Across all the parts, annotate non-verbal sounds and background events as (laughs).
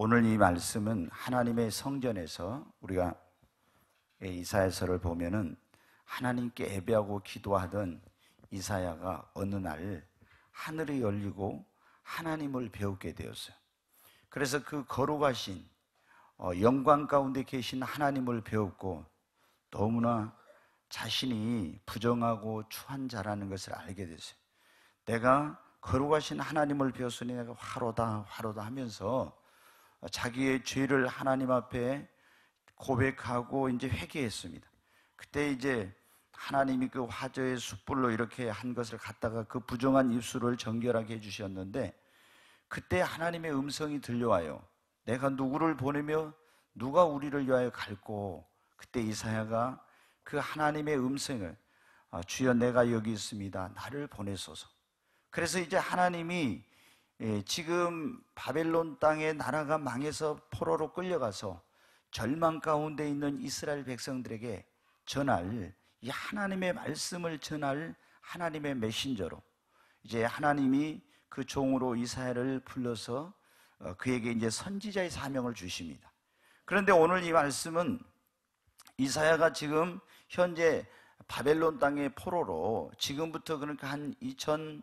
오늘 이 말씀은 하나님의 성전에서 우리가 이사야서를 보면은 하나님께 예배하고 기도하던 이사야가 어느 날 하늘이 열리고 하나님을 배우게 되었어요. 그래서 그 거룩하신 어, 영광 가운데 계신 하나님을 배웠고 너무나 자신이 부정하고 추한 자라는 것을 알게 됐어요. 내가 거룩하신 하나님을 배웠으니 내가 화로다 화로다 하면서 자기의 죄를 하나님 앞에 고백하고 이제 회개했습니다. 그때 이제 하나님이 그 화저의 숯불로 이렇게 한 것을 갖다가 그 부정한 입술을 정결하게 해주셨는데 그때 하나님의 음성이 들려와요. 내가 누구를 보내며 누가 우리를 위하여 갈고 그때 이사야가 그 하나님의 음성을 아, 주여 내가 여기 있습니다. 나를 보내소서. 그래서 이제 하나님이 예, 지금 바벨론 땅의 나라가 망해서 포로로 끌려가서 절망 가운데 있는 이스라엘 백성들에게 전할 이 하나님의 말씀을 전할 하나님의 메신저로 이제 하나님이 그 종으로 이사야를 불러서 어, 그에게 이제 선지자의 사명을 주십니다. 그런데 오늘 이 말씀은 이사야가 지금 현재 바벨론 땅의 포로로 지금부터 그러니까 한 2000,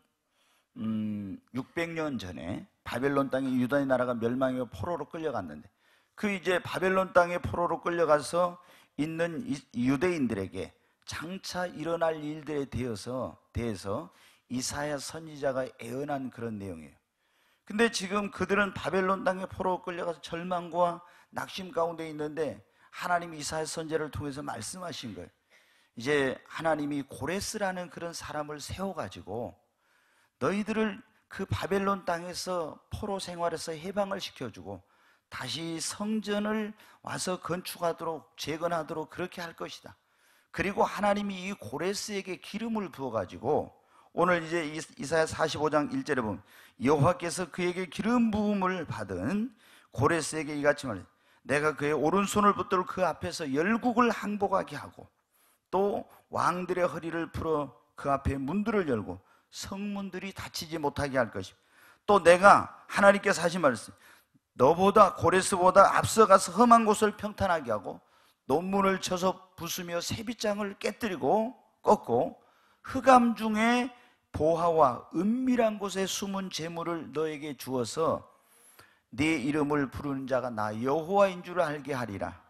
음, 600년 전에 바벨론 땅에 유다의 나라가 멸망해고 포로로 끌려갔는데 그 이제 바벨론 땅에 포로로 끌려가서 있는 유대인들에게 장차 일어날 일들에 대해서 대해서 이사야 선지자가 애언한 그런 내용이에요. 근데 지금 그들은 바벨론 땅에 포로 로 끌려가서 절망과 낙심 가운데 있는데 하나님 이사야 선제를 통해서 말씀하신 거예요. 이제 하나님이 고레스라는 그런 사람을 세워가지고 너희들을 그 바벨론 땅에서 포로 생활에서 해방을 시켜주고 다시 성전을 와서 건축하도록 재건하도록 그렇게 할 것이다. 그리고 하나님이 이 고레스에게 기름을 부어가지고 오늘 이제 이사야 45장 1절에 보면 여호와께서 그에게 기름 부음을 받은 고레스에게 이같이 말해 내가 그의 오른손을 붙들그 앞에서 열국을 항복하게 하고 또 왕들의 허리를 풀어 그 앞에 문들을 열고 성문들이 닫히지 못하게 할 것입니다. 또 내가 하나님께서 하신 말씀, 너보다 고레스보다 앞서가서 험한 곳을 평탄하게 하고 논문을 쳐서 부수며 세빗장을 깨뜨리고 꺾고 흑암 중에 보화와 은밀한 곳에 숨은 재물을 너에게 주어서 네 이름을 부르는 자가 나 여호와인 줄 알게 하리라.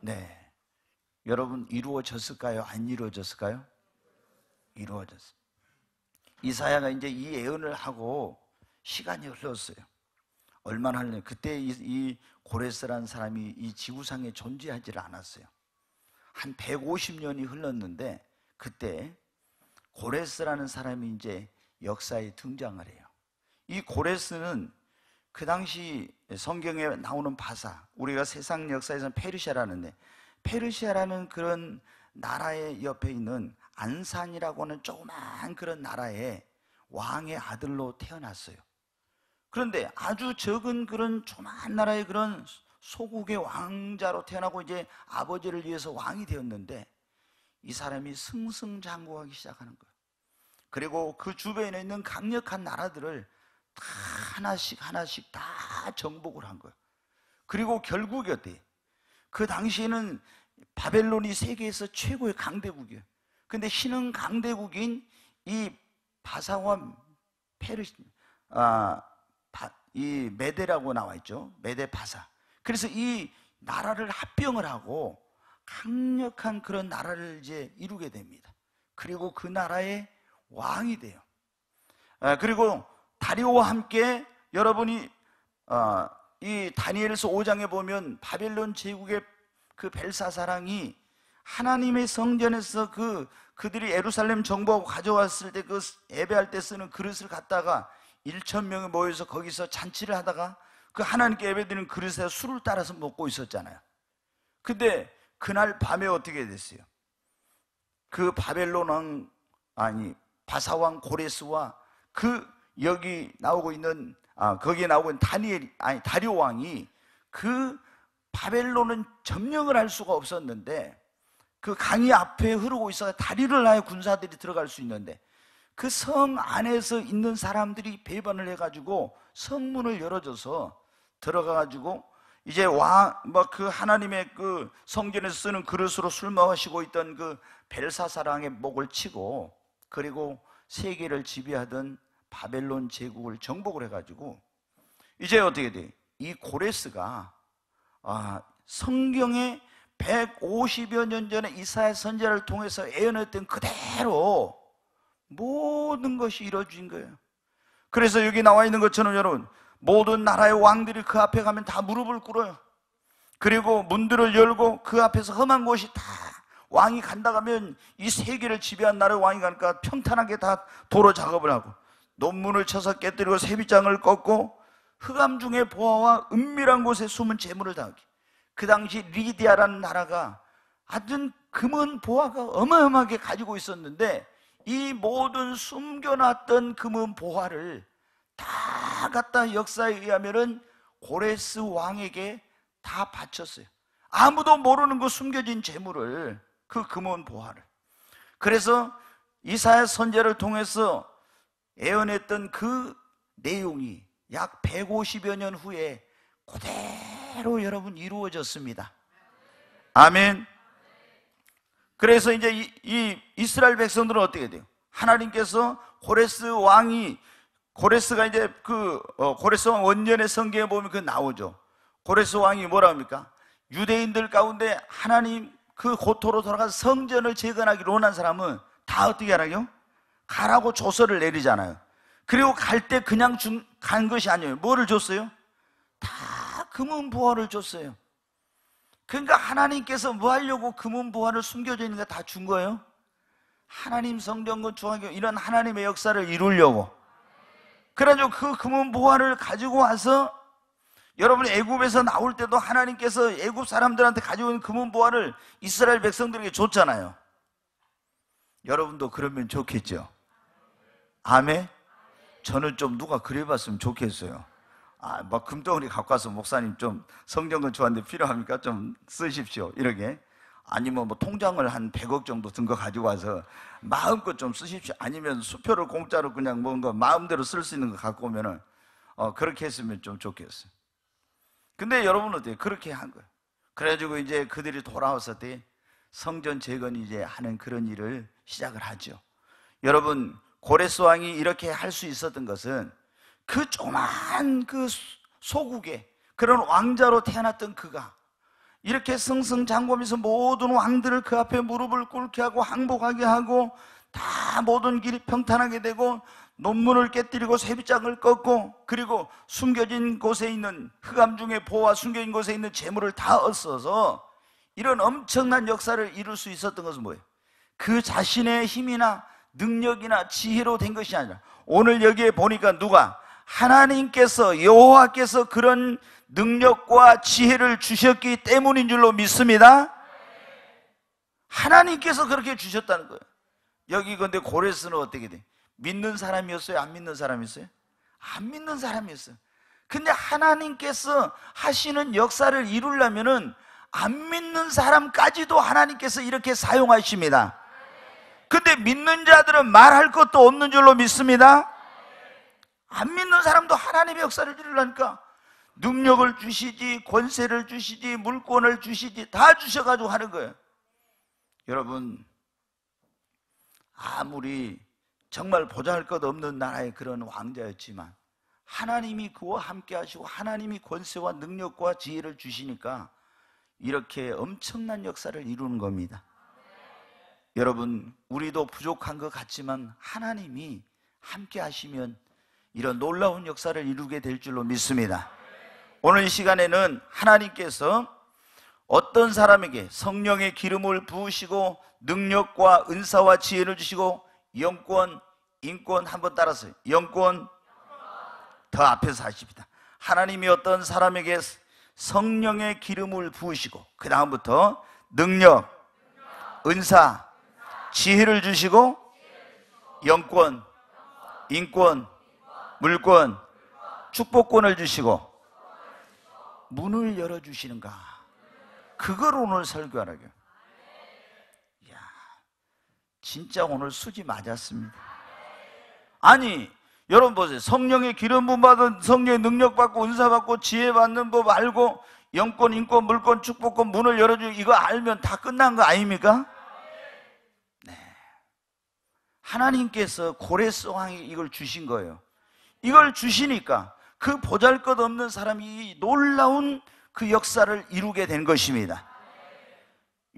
네. 여러분 이루어졌을까요? 안 이루어졌을까요? 이루어졌습니다. 이사야가 이제 이 예언을 하고 시간이 흘렀어요. 얼마나 흘렀냐. 그때 이, 이 고레스라는 사람이 이 지구상에 존재하지 않았어요. 한 150년이 흘렀는데 그때 고레스라는 사람이 이제 역사에 등장을 해요. 이 고레스는 그 당시 성경에 나오는 바사, 우리가 세상 역사에서는 페르시아라는데 페르시아라는 그런 나라의 옆에 있는 안산이라고 하는 조그만 그런 나라에 왕의 아들로 태어났어요. 그런데 아주 적은 그런 조그만 나라의 그런 소국의 왕자로 태어나고 이제 아버지를 위해서 왕이 되었는데 이 사람이 승승장구하기 시작하는 거예요. 그리고 그 주변에 있는 강력한 나라들을 다 하나씩 하나씩 다 정복을 한 거예요. 그리고 결국이 어때그 당시에는 바벨론이 세계에서 최고의 강대국이에요. 근데 신흥 강대국인 이 바사와 페르시, 아, 바, 이 메데라고 나와 있죠. 메데 바사. 그래서 이 나라를 합병을 하고 강력한 그런 나라를 이제 이루게 됩니다. 그리고 그 나라의 왕이 돼요. 아, 그리고 다리오와 함께 여러분이 아, 이 다니엘서 5장에 보면 바벨론 제국의 그 벨사사랑이 하나님의 성전에서 그 그들이 에루살렘 정부하고 가져왔을 때 그 예배할 때 쓰는 그릇을 갖다가 1천 명이 모여서 거기서 잔치를 하다가 그 하나님께 예배드리는 그릇에 술을 따라서 먹고 있었잖아요. 근데 그날 밤에 어떻게 됐어요? 그 바벨론 왕 아니 바사 왕 고레스와 그 여기 나오고 있는 아 거기에 나오고 있는 다니엘 아니 다리오 왕이 그 바벨론은 점령을 할 수가 없었는데 그 강이 앞에 흐르고 있어 다리를 나여 군사들이 들어갈 수 있는데 그 성 안에서 있는 사람들이 배반을 해가지고 성문을 열어줘서 들어가가지고 이제 와, 막그 뭐 하나님의 그 성전에서 쓰는 그릇으로 술 마시고 있던 그 벨사사랑의 목을 치고 그리고 세계를 지배하던 바벨론 제국을 정복을 해가지고 이제 어떻게 돼? 이 고레스가 아, 성경에 150여 년 전에 이사의선제를 통해서 예언했던 그대로 모든 것이 이루어진 거예요. 그래서 여기 나와 있는 것처럼 여러분 모든 나라의 왕들이 그 앞에 가면 다 무릎을 꿇어요. 그리고 문들을 열고 그 앞에서 험한 곳이 다 왕이 간다 가면 이 세계를 지배한 나라의 왕이 가니까 평탄하게 다 도로 작업을 하고 논문을 쳐서 깨뜨리고 세비장을 꺾고 흑암 중에 보아와 은밀한 곳에 숨은 재물을 다하기. 그 당시 리디아라는 나라가 아주 금은 보화가 어마어마하게 가지고 있었는데 이 모든 숨겨놨던 금은 보화를 다 갖다 역사에 의하면 고레스 왕에게 다 바쳤어요. 아무도 모르는 그 숨겨진 재물을 그 금은 보화를. 그래서 이사의 선제를 통해서 애언했던그 내용이 약 150여 년 후에 고대 그대로 여러분 이루어졌습니다. 아멘. 그래서 이제 이, 이 이스라엘 백성들은 어떻게 돼요? 하나님께서 고레스 왕이 고레스가 이제 그 어, 고레스 왕 원년의 성경에 보면 그 나오죠. 고레스 왕이 뭐라 합니까? 유대인들 가운데 하나님 그 고토로 돌아가 성전을 재건하기로 원한 사람은 다 어떻게 하라요? 가라고 조서를 내리잖아요. 그리고 갈 때 그냥 준, 간 것이 아니에요. 뭐를 줬어요? 다 금은 보화를 줬어요. 그러니까 하나님께서 뭐 하려고 금은 보화를 숨겨져 있는 거다준 거예요? 하나님 성전과 중앙교 이런 하나님의 역사를 이루려고. 그래가지고 그 금은 보화를 가지고 와서 여러분 애굽에서 나올 때도 하나님께서 애굽 사람들한테 가지고 온 금은 보화를 이스라엘 백성들에게 줬잖아요. 여러분도 그러면 좋겠죠. 아멘. 저는 좀 누가 그래 봤으면 좋겠어요. 아, 막 뭐 금덩어리 갖고 와서 목사님 좀 성경 건축하는데 필요합니까? 좀 쓰십시오. 이렇게. 아니면 뭐, 뭐 통장을 한 100억 정도 든 거 가지고 와서 마음껏 좀 쓰십시오. 아니면 수표를 공짜로 그냥 뭔가 마음대로 쓸 수 있는 거 갖고 오면은 어, 그렇게 했으면 좀 좋겠어요. 근데 여러분 어때요? 그렇게 한 거예요. 그래가지고 이제 그들이 돌아왔을 때 성전 재건 이제 하는 그런 일을 시작을 하죠. 여러분 고레스 왕이 이렇게 할 수 있었던 것은 그 조그만 그 소국에 그런 왕자로 태어났던 그가 이렇게 승승장구하면서 모든 왕들을 그 앞에 무릎을 꿇게 하고 항복하게 하고 다 모든 길이 평탄하게 되고 논문을 깨뜨리고 세비장을 꺾고 그리고 숨겨진 곳에 있는 흑암 중에 보와 숨겨진 곳에 있는 재물을 다 얻어서 이런 엄청난 역사를 이룰 수 있었던 것은 뭐예요? 그 자신의 힘이나 능력이나 지혜로 된 것이 아니라 오늘 여기에 보니까 누가 하나님께서 여호와께서 그런 능력과 지혜를 주셨기 때문인 줄로 믿습니다. 하나님께서 그렇게 주셨다는 거예요. 여기 근데 고레스는 어떻게 돼? 믿는 사람이었어요? 안 믿는 사람이었어요? 안 믿는 사람이었어요. 근데 하나님께서 하시는 역사를 이루려면은 안 믿는 사람까지도 하나님께서 이렇게 사용하십니다. 근데 믿는 자들은 말할 것도 없는 줄로 믿습니다. 안 믿는 사람도 하나님의 역사를 이루려니까 능력을 주시지 권세를 주시지 물권을 주시지 다 주셔가지고 하는 거예요 여러분 아무리 정말 보잘것 없는 나라의 그런 왕자였지만 하나님이 그와 함께 하시고 하나님이 권세와 능력과 지혜를 주시니까 이렇게 엄청난 역사를 이루는 겁니다 여러분 우리도 부족한 것 같지만 하나님이 함께 하시면 이런 놀라운 역사를 이루게 될 줄로 믿습니다. 오늘 시간에는 하나님께서 어떤 사람에게 성령의 기름을 부으시고 능력과 은사와 지혜를 주시고 영권, 인권 한번 따라서 영권 더 앞에서 하십니다. 하나님이 어떤 사람에게 성령의 기름을 부으시고 그 다음부터 능력, 은사, 지혜를 주시고 영권, 인권 물권, 축복권을 주시고 문을 열어 주시는가? 그걸 오늘 설교하라고. 야, 진짜 오늘 수지 맞았습니다. 아니, 여러분 보세요. 성령의 기름 부 받은 성령의 능력 받고 은사 받고 지혜 받는 법 알고 영권, 인권, 물권, 축복권 문을 열어 주 이거 알면 다 끝난 거 아닙니까? 네. 하나님께서 고레스 왕이 이걸 주신 거예요. 이걸 주시니까 그 보잘 것 없는 사람이 놀라운 그 역사를 이루게 된 것입니다.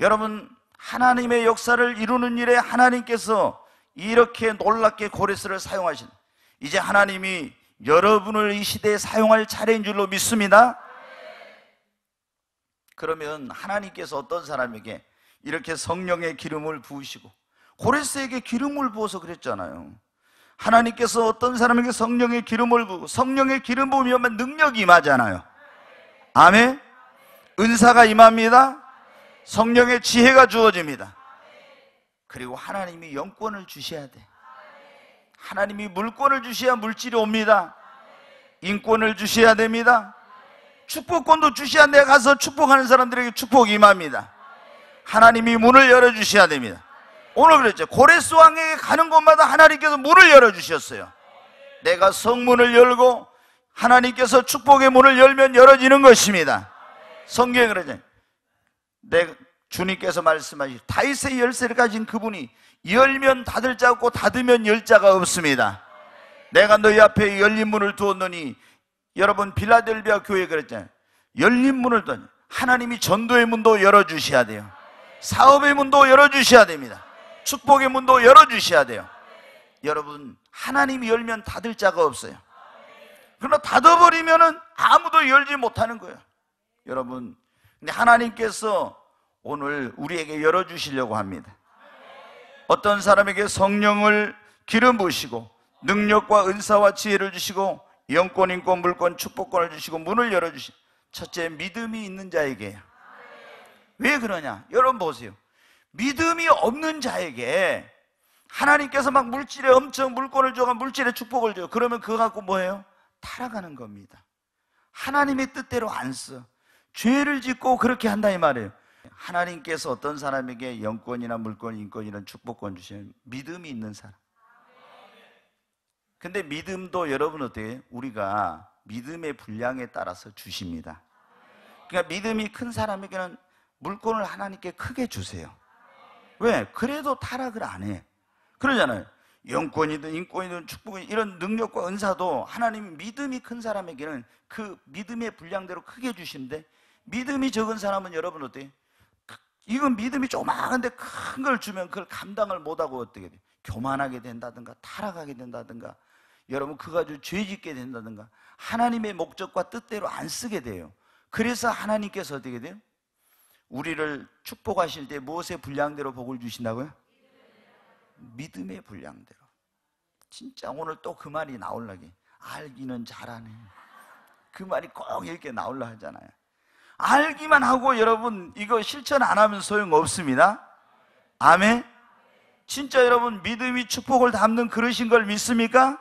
여러분, 하나님의 역사를 이루는 일에 하나님께서 이렇게 놀랍게 고레스를 사용하신, 이제 하나님이 여러분을 이 시대에 사용할 차례인 줄로 믿습니다. 그러면 하나님께서 어떤 사람에게 이렇게 성령의 기름을 부으시고 고레스에게 기름을 부어서 그랬잖아요. 하나님께서 어떤 사람에게 성령의 기름을 부고 성령의 기름 부으면 능력이 임하잖아요. 아멘. 은사가 임합니다. 성령의 지혜가 주어집니다. 그리고 하나님이 영권을 주셔야 돼. 하나님이 물권을 주셔야 물질이 옵니다. 인권을 주셔야 됩니다. 축복권도 주셔야 내가 가서 축복하는 사람들에게 축복이 임합니다. 하나님이 문을 열어주셔야 됩니다. 오늘 그랬죠. 고레스 왕에게 가는 곳마다 하나님께서 문을 열어주셨어요. 내가 성문을 열고 하나님께서 축복의 문을 열면 열어지는 것입니다. 성경에 그러죠. 내 주님께서 말씀하신 다윗의 열쇠를 가진 그분이 열면 닫을 자고 닫으면 열 자가 없습니다. 내가 너희 앞에 열린 문을 두었느니 여러분 빌라델비아 교회 그랬잖아요. 열린 문을 두었 하나님이 전도의 문도 열어주셔야 돼요. 사업의 문도 열어주셔야 됩니다. 축복의 문도 열어주셔야 돼요. 여러분, 하나님이 열면 닫을 자가 없어요. 그러나 닫아버리면은 아무도 열지 못하는 거예요. 여러분, 근데 하나님께서 오늘 우리에게 열어주시려고 합니다. 어떤 사람에게 성령을 기름 부으시고 능력과 은사와 지혜를 주시고 영권, 인권, 물권, 축복권을 주시고 문을 열어주신 첫째 믿음이 있는 자에게요. 왜 그러냐? 여러분 보세요. 믿음이 없는 자에게 하나님께서 막 물질에 엄청 물건을 줘가 물질에 축복을 줘요. 그러면 그거 갖고 뭐예요? 타락하는 겁니다. 하나님의 뜻대로 안 써. 죄를 짓고 그렇게 한다 이 말이에요. 하나님께서 어떤 사람에게 영권이나 물권, 인권 이런 축복권 주시는 믿음이 있는 사람. 근데 믿음도 여러분 어때요? 우리가 믿음의 분량에 따라서 주십니다. 그러니까 믿음이 큰 사람에게는 물건을 하나님께 크게 주세요. 왜? 그래도 타락을 안 해. 그러잖아요. 영권이든 인권이든 축복이든 이런 능력과 은사도 하나님 믿음이 큰 사람에게는 그 믿음의 분량대로 크게 주신데 믿음이 적은 사람은 여러분 어때요? 이건 믿음이 조그마한데 큰 걸 주면 그걸 감당을 못하고 어떻게 돼 교만하게 된다든가 타락하게 된다든가 여러분 그가 죄 짓게 된다든가 하나님의 목적과 뜻대로 안 쓰게 돼요 그래서 하나님께서 어떻게 돼요? 우리를 축복하실 때 무엇의 분량대로 복을 주신다고요? 믿음의 분량대로. 진짜 오늘 또 그 말이 나올라게. 알기는 잘하네. 그 말이 꼭 이렇게 나올라 하잖아요. 알기만 하고 여러분 이거 실천 안 하면 소용 없습니다. 아멘. 진짜 여러분 믿음이 축복을 담는 그러신걸 믿습니까?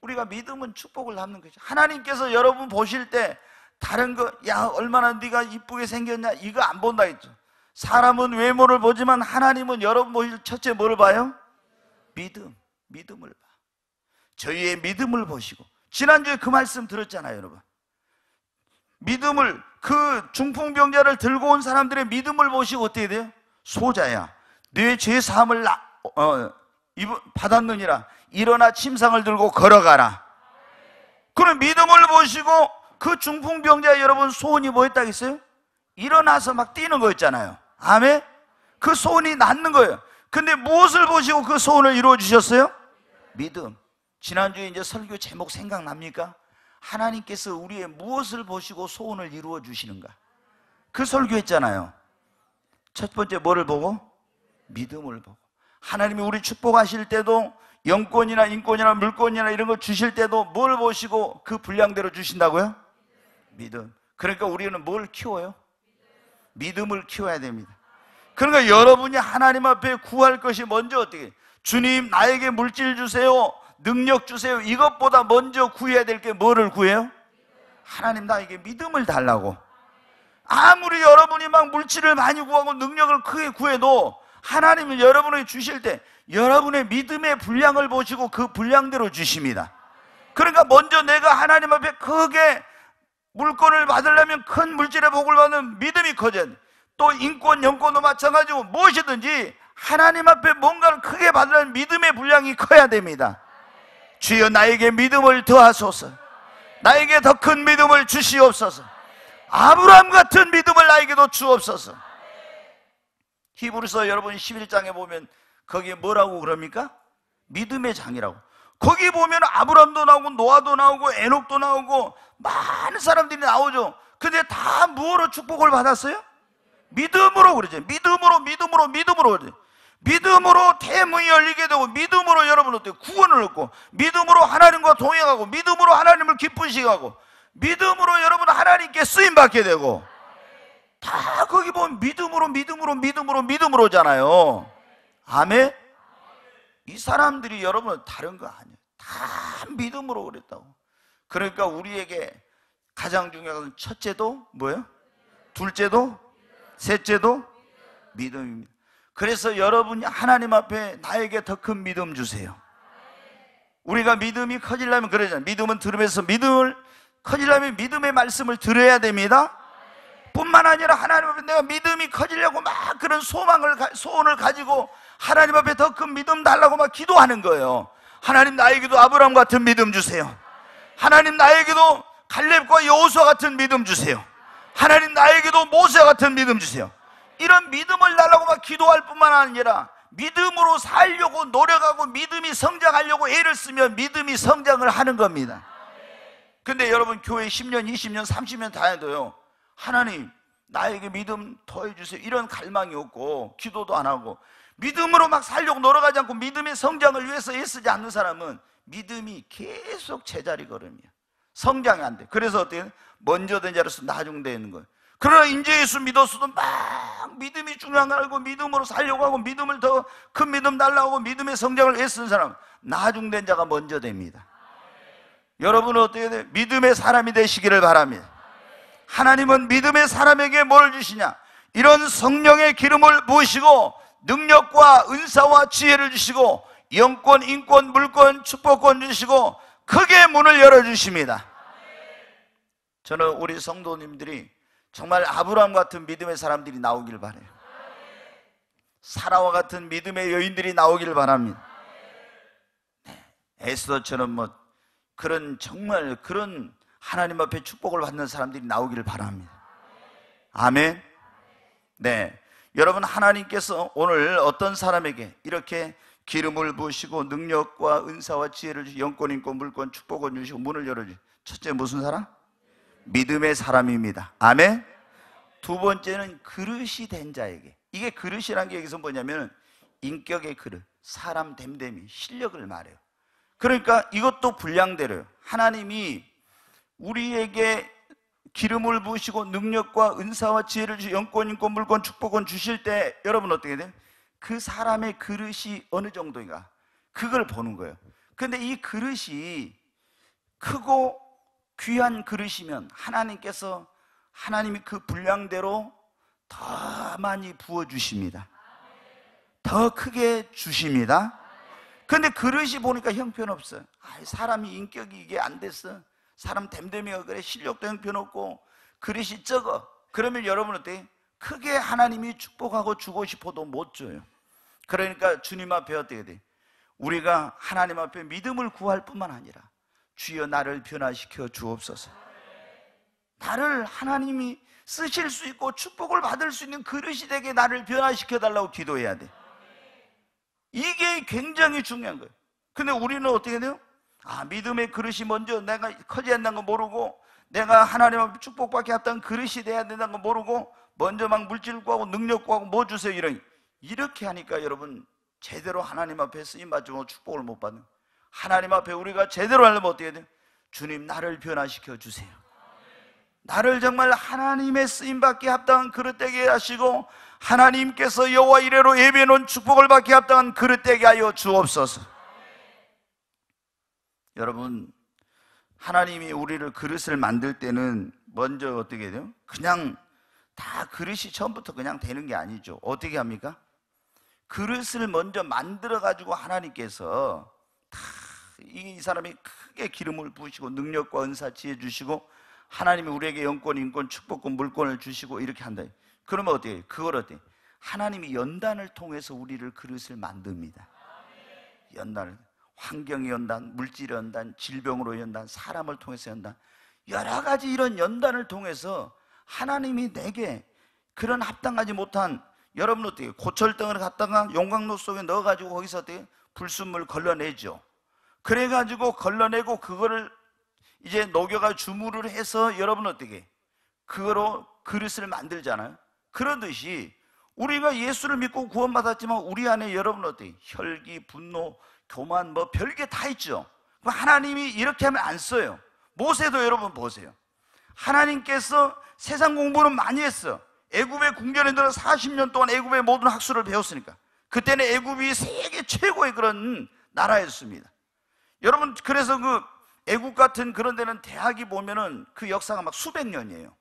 우리가 믿음은 축복을 담는 것이죠. 하나님께서 여러분 보실 때 다른 거, 야, 얼마나 네가 이쁘게 생겼냐? 이거 안 본다 했죠. 사람은 외모를 보지만 하나님은 여러분 보실 첫째 뭐를 봐요? 믿음, 믿음을 봐. 저희의 믿음을 보시고. 지난주에 그 말씀 들었잖아요, 여러분. 믿음을, 그 중풍병자를 들고 온 사람들의 믿음을 보시고 어떻게 돼요? 소자야. 뇌 죄사함을 나, 어, 어 받았느니라. 일어나 침상을 들고 걸어가라. 그럼 믿음을 보시고 그 중풍병자 여러분 소원이 뭐였다겠어요? 일어나서 막 뛰는 거였잖아요 아멘? 그 소원이 낫는 거예요 근데 무엇을 보시고 그 소원을 이루어 주셨어요? 믿음 지난주에 이제 설교 제목 생각납니까? 하나님께서 우리의 무엇을 보시고 소원을 이루어 주시는가 그 설교했잖아요 첫 번째 뭐를 보고? 믿음을 보고 하나님이 우리 축복하실 때도 영권이나 인권이나 물권이나 이런 걸 주실 때도 뭘 보시고 그 분량대로 주신다고요? 믿음. 그러니까 우리는 뭘 키워요? 믿음을 키워야 됩니다. 그러니까 여러분이 하나님 앞에 구할 것이 먼저 어떻게? 주님, 나에게 물질 주세요. 능력 주세요. 이것보다 먼저 구해야 될 게 뭐를 구해요? 하나님 나에게 믿음을 달라고. 아무리 여러분이 막 물질을 많이 구하고 능력을 크게 구해도 하나님은 여러분을 주실 때 여러분의 믿음의 분량을 보시고 그 분량대로 주십니다. 그러니까 먼저 내가 하나님 앞에 크게 물건을 받으려면 큰 물질의 복을 받는 믿음이 커져야 또 인권, 영권도 마찬가지고 무엇이든지 하나님 앞에 뭔가를 크게 받으려면 믿음의 분량이 커야 됩니다. 주여 나에게 믿음을 더하소서. 나에게 더 큰 믿음을 주시옵소서. 아브라함 같은 믿음을 나에게도 주옵소서. 히브리서 여러분 11장에 보면 거기에 뭐라고 그럽니까? 믿음의 장이라고. 거기 보면 아브람도 나오고 노아도 나오고 에녹도 나오고 많은 사람들이 나오죠. 근데 다 무엇으로 축복을 받았어요? 믿음으로 그러죠. 믿음으로 믿음으로 믿음으로 그러죠. 믿음으로 대문이 열리게 되고 믿음으로 여러분 어때 구원을 얻고 믿음으로 하나님과 동행하고 믿음으로 하나님을 기쁜시하고 믿음으로 여러분 하나님께 쓰임 받게 되고 다 거기 보면 믿음으로 믿음으로 믿음으로 믿음으로잖아요. 아멘. 이 사람들이 여러분 다른 거 아니에요. 다 믿음으로 그랬다고. 그러니까 우리에게 가장 중요한 건 첫째도 뭐예요? 둘째도 셋째도 믿음입니다. 그래서 여러분이 하나님 앞에 나에게 더 큰 믿음 주세요. 우리가 믿음이 커지려면 그러잖아요. 믿음은 들음에서 믿음을 커지려면 믿음의 말씀을 들어야 됩니다. 뿐만 아니라 하나님 앞에 내가 믿음이 커지려고 막 그런 소망을, 소원을 가지고 하나님 앞에 더 큰 믿음 달라고 막 기도하는 거예요. 하나님 나에게도 아브라함 같은 믿음 주세요. 하나님 나에게도 갈렙과 여호수아 같은 믿음 주세요. 하나님 나에게도 모세 같은 믿음 주세요. 이런 믿음을 달라고 막 기도할 뿐만 아니라 믿음으로 살려고 노력하고 믿음이 성장하려고 애를 쓰면 믿음이 성장을 하는 겁니다. 근데 여러분 교회 10년, 20년, 30년 다해도요 하나님 나에게 믿음 더해주세요 이런 갈망이 없고 기도도 안 하고 믿음으로 막 살려고 노력하지 않고 믿음의 성장을 위해서 애쓰지 않는 사람은 믿음이 계속 제자리 걸음이야 성장이 안 돼. 그래서 어떻게 먼저 된 자로서 나중되는 거예요. 그러나 인제 예수 믿었어도 막 믿음이 중요한 걸 알고 믿음으로 살려고 하고 믿음을 더 큰 믿음 달라고 믿음의 성장을 애쓰는 사람 나중된 자가 먼저 됩니다. 여러분은 어떻게 돼? 믿음의 사람이 되시기를 바랍니다. 하나님은 믿음의 사람에게 뭘 주시냐? 이런 성령의 기름을 부으시고 능력과 은사와 지혜를 주시고 영권, 인권, 물권, 축복권 주시고 크게 문을 열어주십니다. 저는 우리 성도님들이 정말 아브라함 같은 믿음의 사람들이 나오길 바래요. 사라와 같은 믿음의 여인들이 나오길 바랍니다. 네, 에스더처럼 뭐 그런 정말 그런 하나님 앞에 축복을 받는 사람들이 나오기를 바랍니다. 아멘. 네. 여러분, 하나님께서 오늘 어떤 사람에게 이렇게 기름을 부으시고 능력과 은사와 지혜를 주시고 영권, 인권, 물권, 축복을 주시고 문을 열어주시 첫째 무슨 사람? 믿음의 사람입니다. 아멘. 두 번째는 그릇이 된 자에게. 이게 그릇이란 게 여기서 뭐냐면 인격의 그릇, 사람 됨됨이, 실력을 말해요. 그러니까 이것도 불량대로요. 하나님이 우리에게 기름을 부으시고 능력과 은사와 지혜를 주시 고 영권, 인권, 물권, 축복권 주실 때 여러분 어떻게 돼요? 그 사람의 그릇이 어느 정도인가 그걸 보는 거예요 그런데이 그릇이 크고 귀한 그릇이면 하나님께서 하나님이 그 분량대로 더 많이 부어주십니다 더 크게 주십니다 그런데 그릇이 보니까 형편없어요 아, 사람이 인격이 이게 안 됐어 사람 댐댐이가 그래 실력도 형편없고 그릇이 적어 그러면 여러분 어때요? 크게 하나님이 축복하고 주고 싶어도 못 줘요 그러니까 주님 앞에 어떻게 돼? 우리가 하나님 앞에 믿음을 구할 뿐만 아니라 주여 나를 변화시켜 주옵소서 나를 하나님이 쓰실 수 있고 축복을 받을 수 있는 그릇이 되게 나를 변화시켜 달라고 기도해야 돼 이게 굉장히 중요한 거예요 근데 우리는 어떻게 돼요? 아, 믿음의 그릇이 먼저 내가 커지 않는 거 모르고 내가 하나님 앞에 축복받게 합당 그릇이 돼야 된다는 거 모르고 먼저 막 물질 구하고 능력 구하고 뭐 주세요 이런 이렇게 하니까 여러분 제대로 하나님 앞에 쓰임 받고 축복을 못 받는 하나님 앞에 우리가 제대로 하려면 어떻게 해야 돼요? 주님 나를 변화시켜 주세요 나를 정말 하나님의 쓰임받기 합당한 그릇되게 하시고 하나님께서 여호와 이래로 예비해 놓은 축복을 받기 합당한 그릇되게 하여 주옵소서 여러분, 하나님이 우리를 그릇을 만들 때는 먼저 어떻게 돼요? 그냥 다 그릇이 처음부터 그냥 되는 게 아니죠. 어떻게 합니까? 그릇을 먼저 만들어 가지고 하나님께서 다이 사람이 크게 기름을 부으시고 능력과 은사 지혜 주시고 하나님이 우리에게 영권, 인권, 축복권, 물권을 주시고 이렇게 한다. 그러면 어때요? 그걸 어때 하나님이 연단을 통해서 우리를 그릇을 만듭니다. 연단을 환경이 연단, 물질이 연단, 질병으로 연단, 사람을 통해서 연단 여러 가지 이런 연단을 통해서 하나님이 내게 그런 합당하지 못한 여러분 어떻게 고철등을 갖다가 용광로 속에 넣어가지고 거기서 어떻게 불순물 걸러내죠. 그래가지고 걸러내고 그거를 이제 녹여가 주물을 해서 여러분 어떻게 그거로 그릇을 만들잖아요. 그런듯이 우리가 예수를 믿고 구원받았지만 우리 안에 여러분 어디 혈기, 분노, 교만 뭐 별게 다 있죠. 하나님이 이렇게 하면 안 써요. 모세도 여러분 보세요. 하나님께서 세상 공부는 많이 했어. 애굽의 궁전에 들어 40년 동안 애굽의 모든 학술을 배웠으니까. 그때는 애굽이 세계 최고의 그런 나라였습니다. 여러분 그래서 그애굽 같은 그런 데는 대학이 보면은 그 역사가 막 수백 년이에요.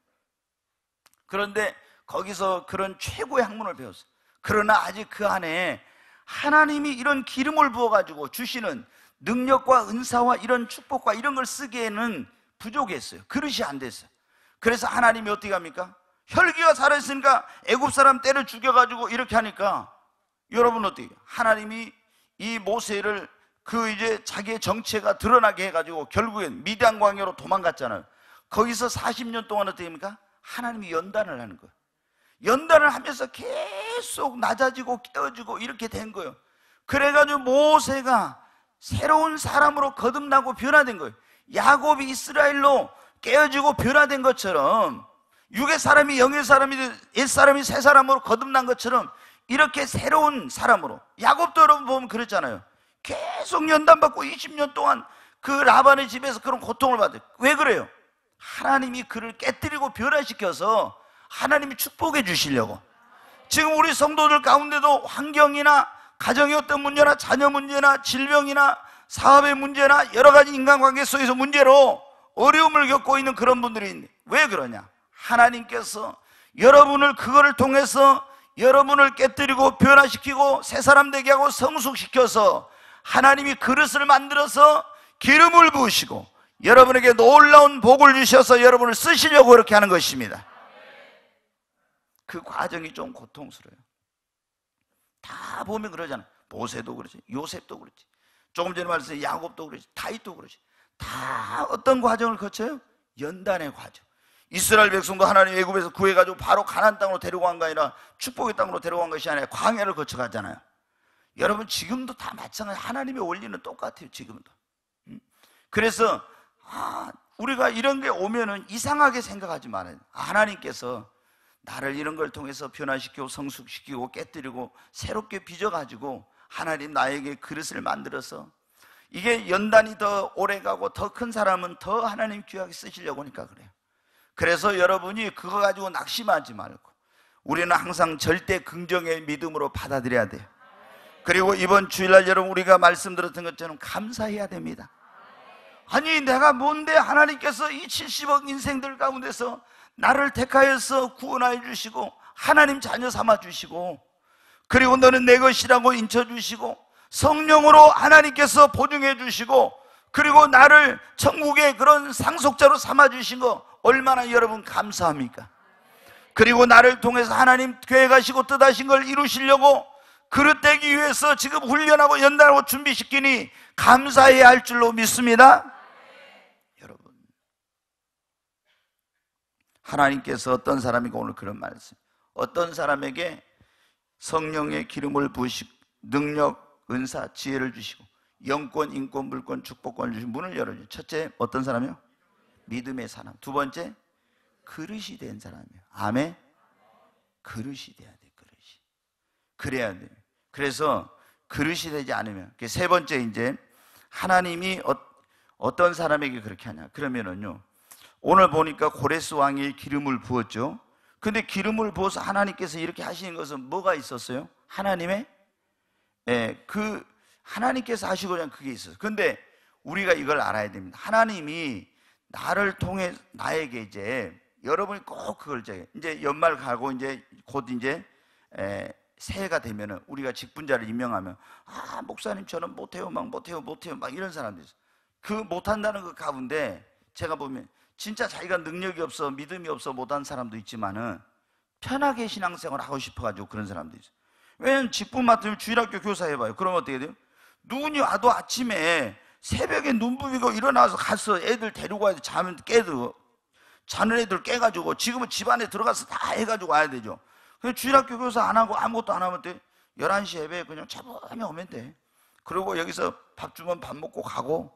그런데 거기서 그런 최고의 학문을 배웠어요. 그러나 아직 그 안에 하나님이 이런 기름을 부어가지고 주시는 능력과 은사와 이런 축복과 이런 걸 쓰기에는 부족했어요. 그릇이 안 됐어요. 그래서 하나님이 어떻게 합니까? 혈기가 살아있으니까 애굽 사람 때를 죽여가지고 이렇게 하니까 여러분 어떻게 하나님이 이 모세를 그 이제 자기의 정체가 드러나게 해가지고 결국엔 미디안 광야로 도망갔잖아요. 거기서 40년 동안 어떻게 됩니까? 하나님이 연단을 하는 거예요. 연단을 하면서 계속 낮아지고 깨어지고 이렇게 된 거예요. 그래가지고 모세가 새로운 사람으로 거듭나고 변화된 거예요. 야곱이 이스라엘로 깨어지고 변화된 것처럼 육의 사람이 영의 사람이 옛 사람이 새 사람으로 거듭난 것처럼 이렇게 새로운 사람으로 야곱도 여러분 보면 그랬잖아요. 계속 연단받고 20년 동안 그 라반의 집에서 그런 고통을 받아요. 왜 그래요? 하나님이 그를 깨뜨리고 변화시켜서 하나님이 축복해 주시려고 지금 우리 성도들 가운데도 환경이나 가정의 어떤 문제나 자녀 문제나 질병이나 사업의 문제나 여러 가지 인간관계 속에서 문제로 어려움을 겪고 있는 그런 분들이 있는데 왜 그러냐? 하나님께서 여러분을 그거를 통해서 여러분을 깨뜨리고 변화시키고 새 사람 되게 하고 성숙시켜서 하나님이 그릇을 만들어서 기름을 부으시고 여러분에게 놀라운 복을 주셔서 여러분을 쓰시려고 그렇게 하는 것입니다. 그 과정이 좀 고통스러워요. 다 보면 그러잖아. 모세도 그렇지. 요셉도 그렇지. 조금 전에 말씀어요 야곱도 그렇지. 다이도 그렇지. 다 어떤 과정을 거쳐요? 연단의 과정. 이스라엘 백성도 하나님 애굽에서 구해가지고 바로 가난 땅으로 데려간 거 아니라 축복의 땅으로 데려간 것이 아니라 광야를 거쳐가잖아요. 여러분 지금도 다 마찬가지. 하나님의 원리는 똑같아요. 지금도. 그래서 아, 우리가 이런 게 오면은 이상하게 생각하지 말아요. 하나님께서 나를 이런 걸 통해서 변화시키고 성숙시키고 깨뜨리고 새롭게 빚어가지고 하나님 나에게 그릇을 만들어서 이게 연단이 더 오래 가고 더 큰 사람은 더 하나님 귀하게 쓰시려고 하니까 그래요. 그래서 여러분이 그거 가지고 낙심하지 말고 우리는 항상 절대 긍정의 믿음으로 받아들여야 돼요. 그리고 이번 주일날 여러분 우리가 말씀드렸던 것처럼 감사해야 됩니다. 아니 내가 뭔데 하나님께서 이 70억 인생들 가운데서 나를 택하여서 구원하여 주시고 하나님 자녀 삼아 주시고 그리고 너는 내 것이라고 인쳐 주시고 성령으로 하나님께서 보증해 주시고 그리고 나를 천국의 그런 상속자로 삼아 주신 거 얼마나 여러분 감사합니까? 그리고 나를 통해서 하나님 계획하시고 뜻하신 걸 이루시려고 그릇되기 위해서 지금 훈련하고 연단하고 준비시키니 감사해야 할 줄로 믿습니다. 하나님께서 어떤 사람이고 오늘 그런 말씀. 어떤 사람에게 성령의 기름을 부으시고 능력, 은사, 지혜를 주시고 영권, 인권, 물권, 축복권을 주신 문을 열어주신 첫째 어떤 사람이요? 믿음의 사람 두 번째 그릇이 된 사람이요 아멘? 그릇이 돼야 돼 그릇이 그래야 돼 그래서 그릇이 되지 않으면 그 세 번째 이제 하나님이 어, 떤 사람에게 그렇게 하냐 그러면은요 오늘 보니까 고레스 왕이 기름을 부었죠. 근데 기름을 부어서 하나님께서 이렇게 하시는 것은 뭐가 있었어요? 하나님의 예, 그 하나님께서 하시고자 하는 그게 있어요. 근데 우리가 이걸 알아야 됩니다. 하나님이 나를 통해 나에게 이제 여러분이 꼭 그걸 이제 이제 연말 가고 이제 곧 이제 에, 예, 새해가 되면은 우리가 직분자를 임명하면 아 목사님 저는 못해요 막 못해요 못해요 막 이런 사람들이 있어요. 그 못한다는 그 가운데 제가 보면 진짜 자기가 능력이 없어 믿음이 없어 못한 사람도 있지만은 편하게 신앙생활 하고 싶어가지고 그런 사람도 있어 왜냐면 직분 맡으면 주일학교 교사 해봐요. 그럼 어떻게 돼요? 눈이 와도 아침에 새벽에 눈 부비고 일어나서 가서 애들 데리고 와야 돼. 자면 깨도 자는 애들 깨가지고 지금은 집안에 들어가서 다 해가지고 와야 되죠. 그래 주일학교 교사 안 하고 아무것도 안 하면 돼. 11시 예배 그냥 차분히 오면 돼. 그리고 여기서 밥 주면 밥 먹고 가고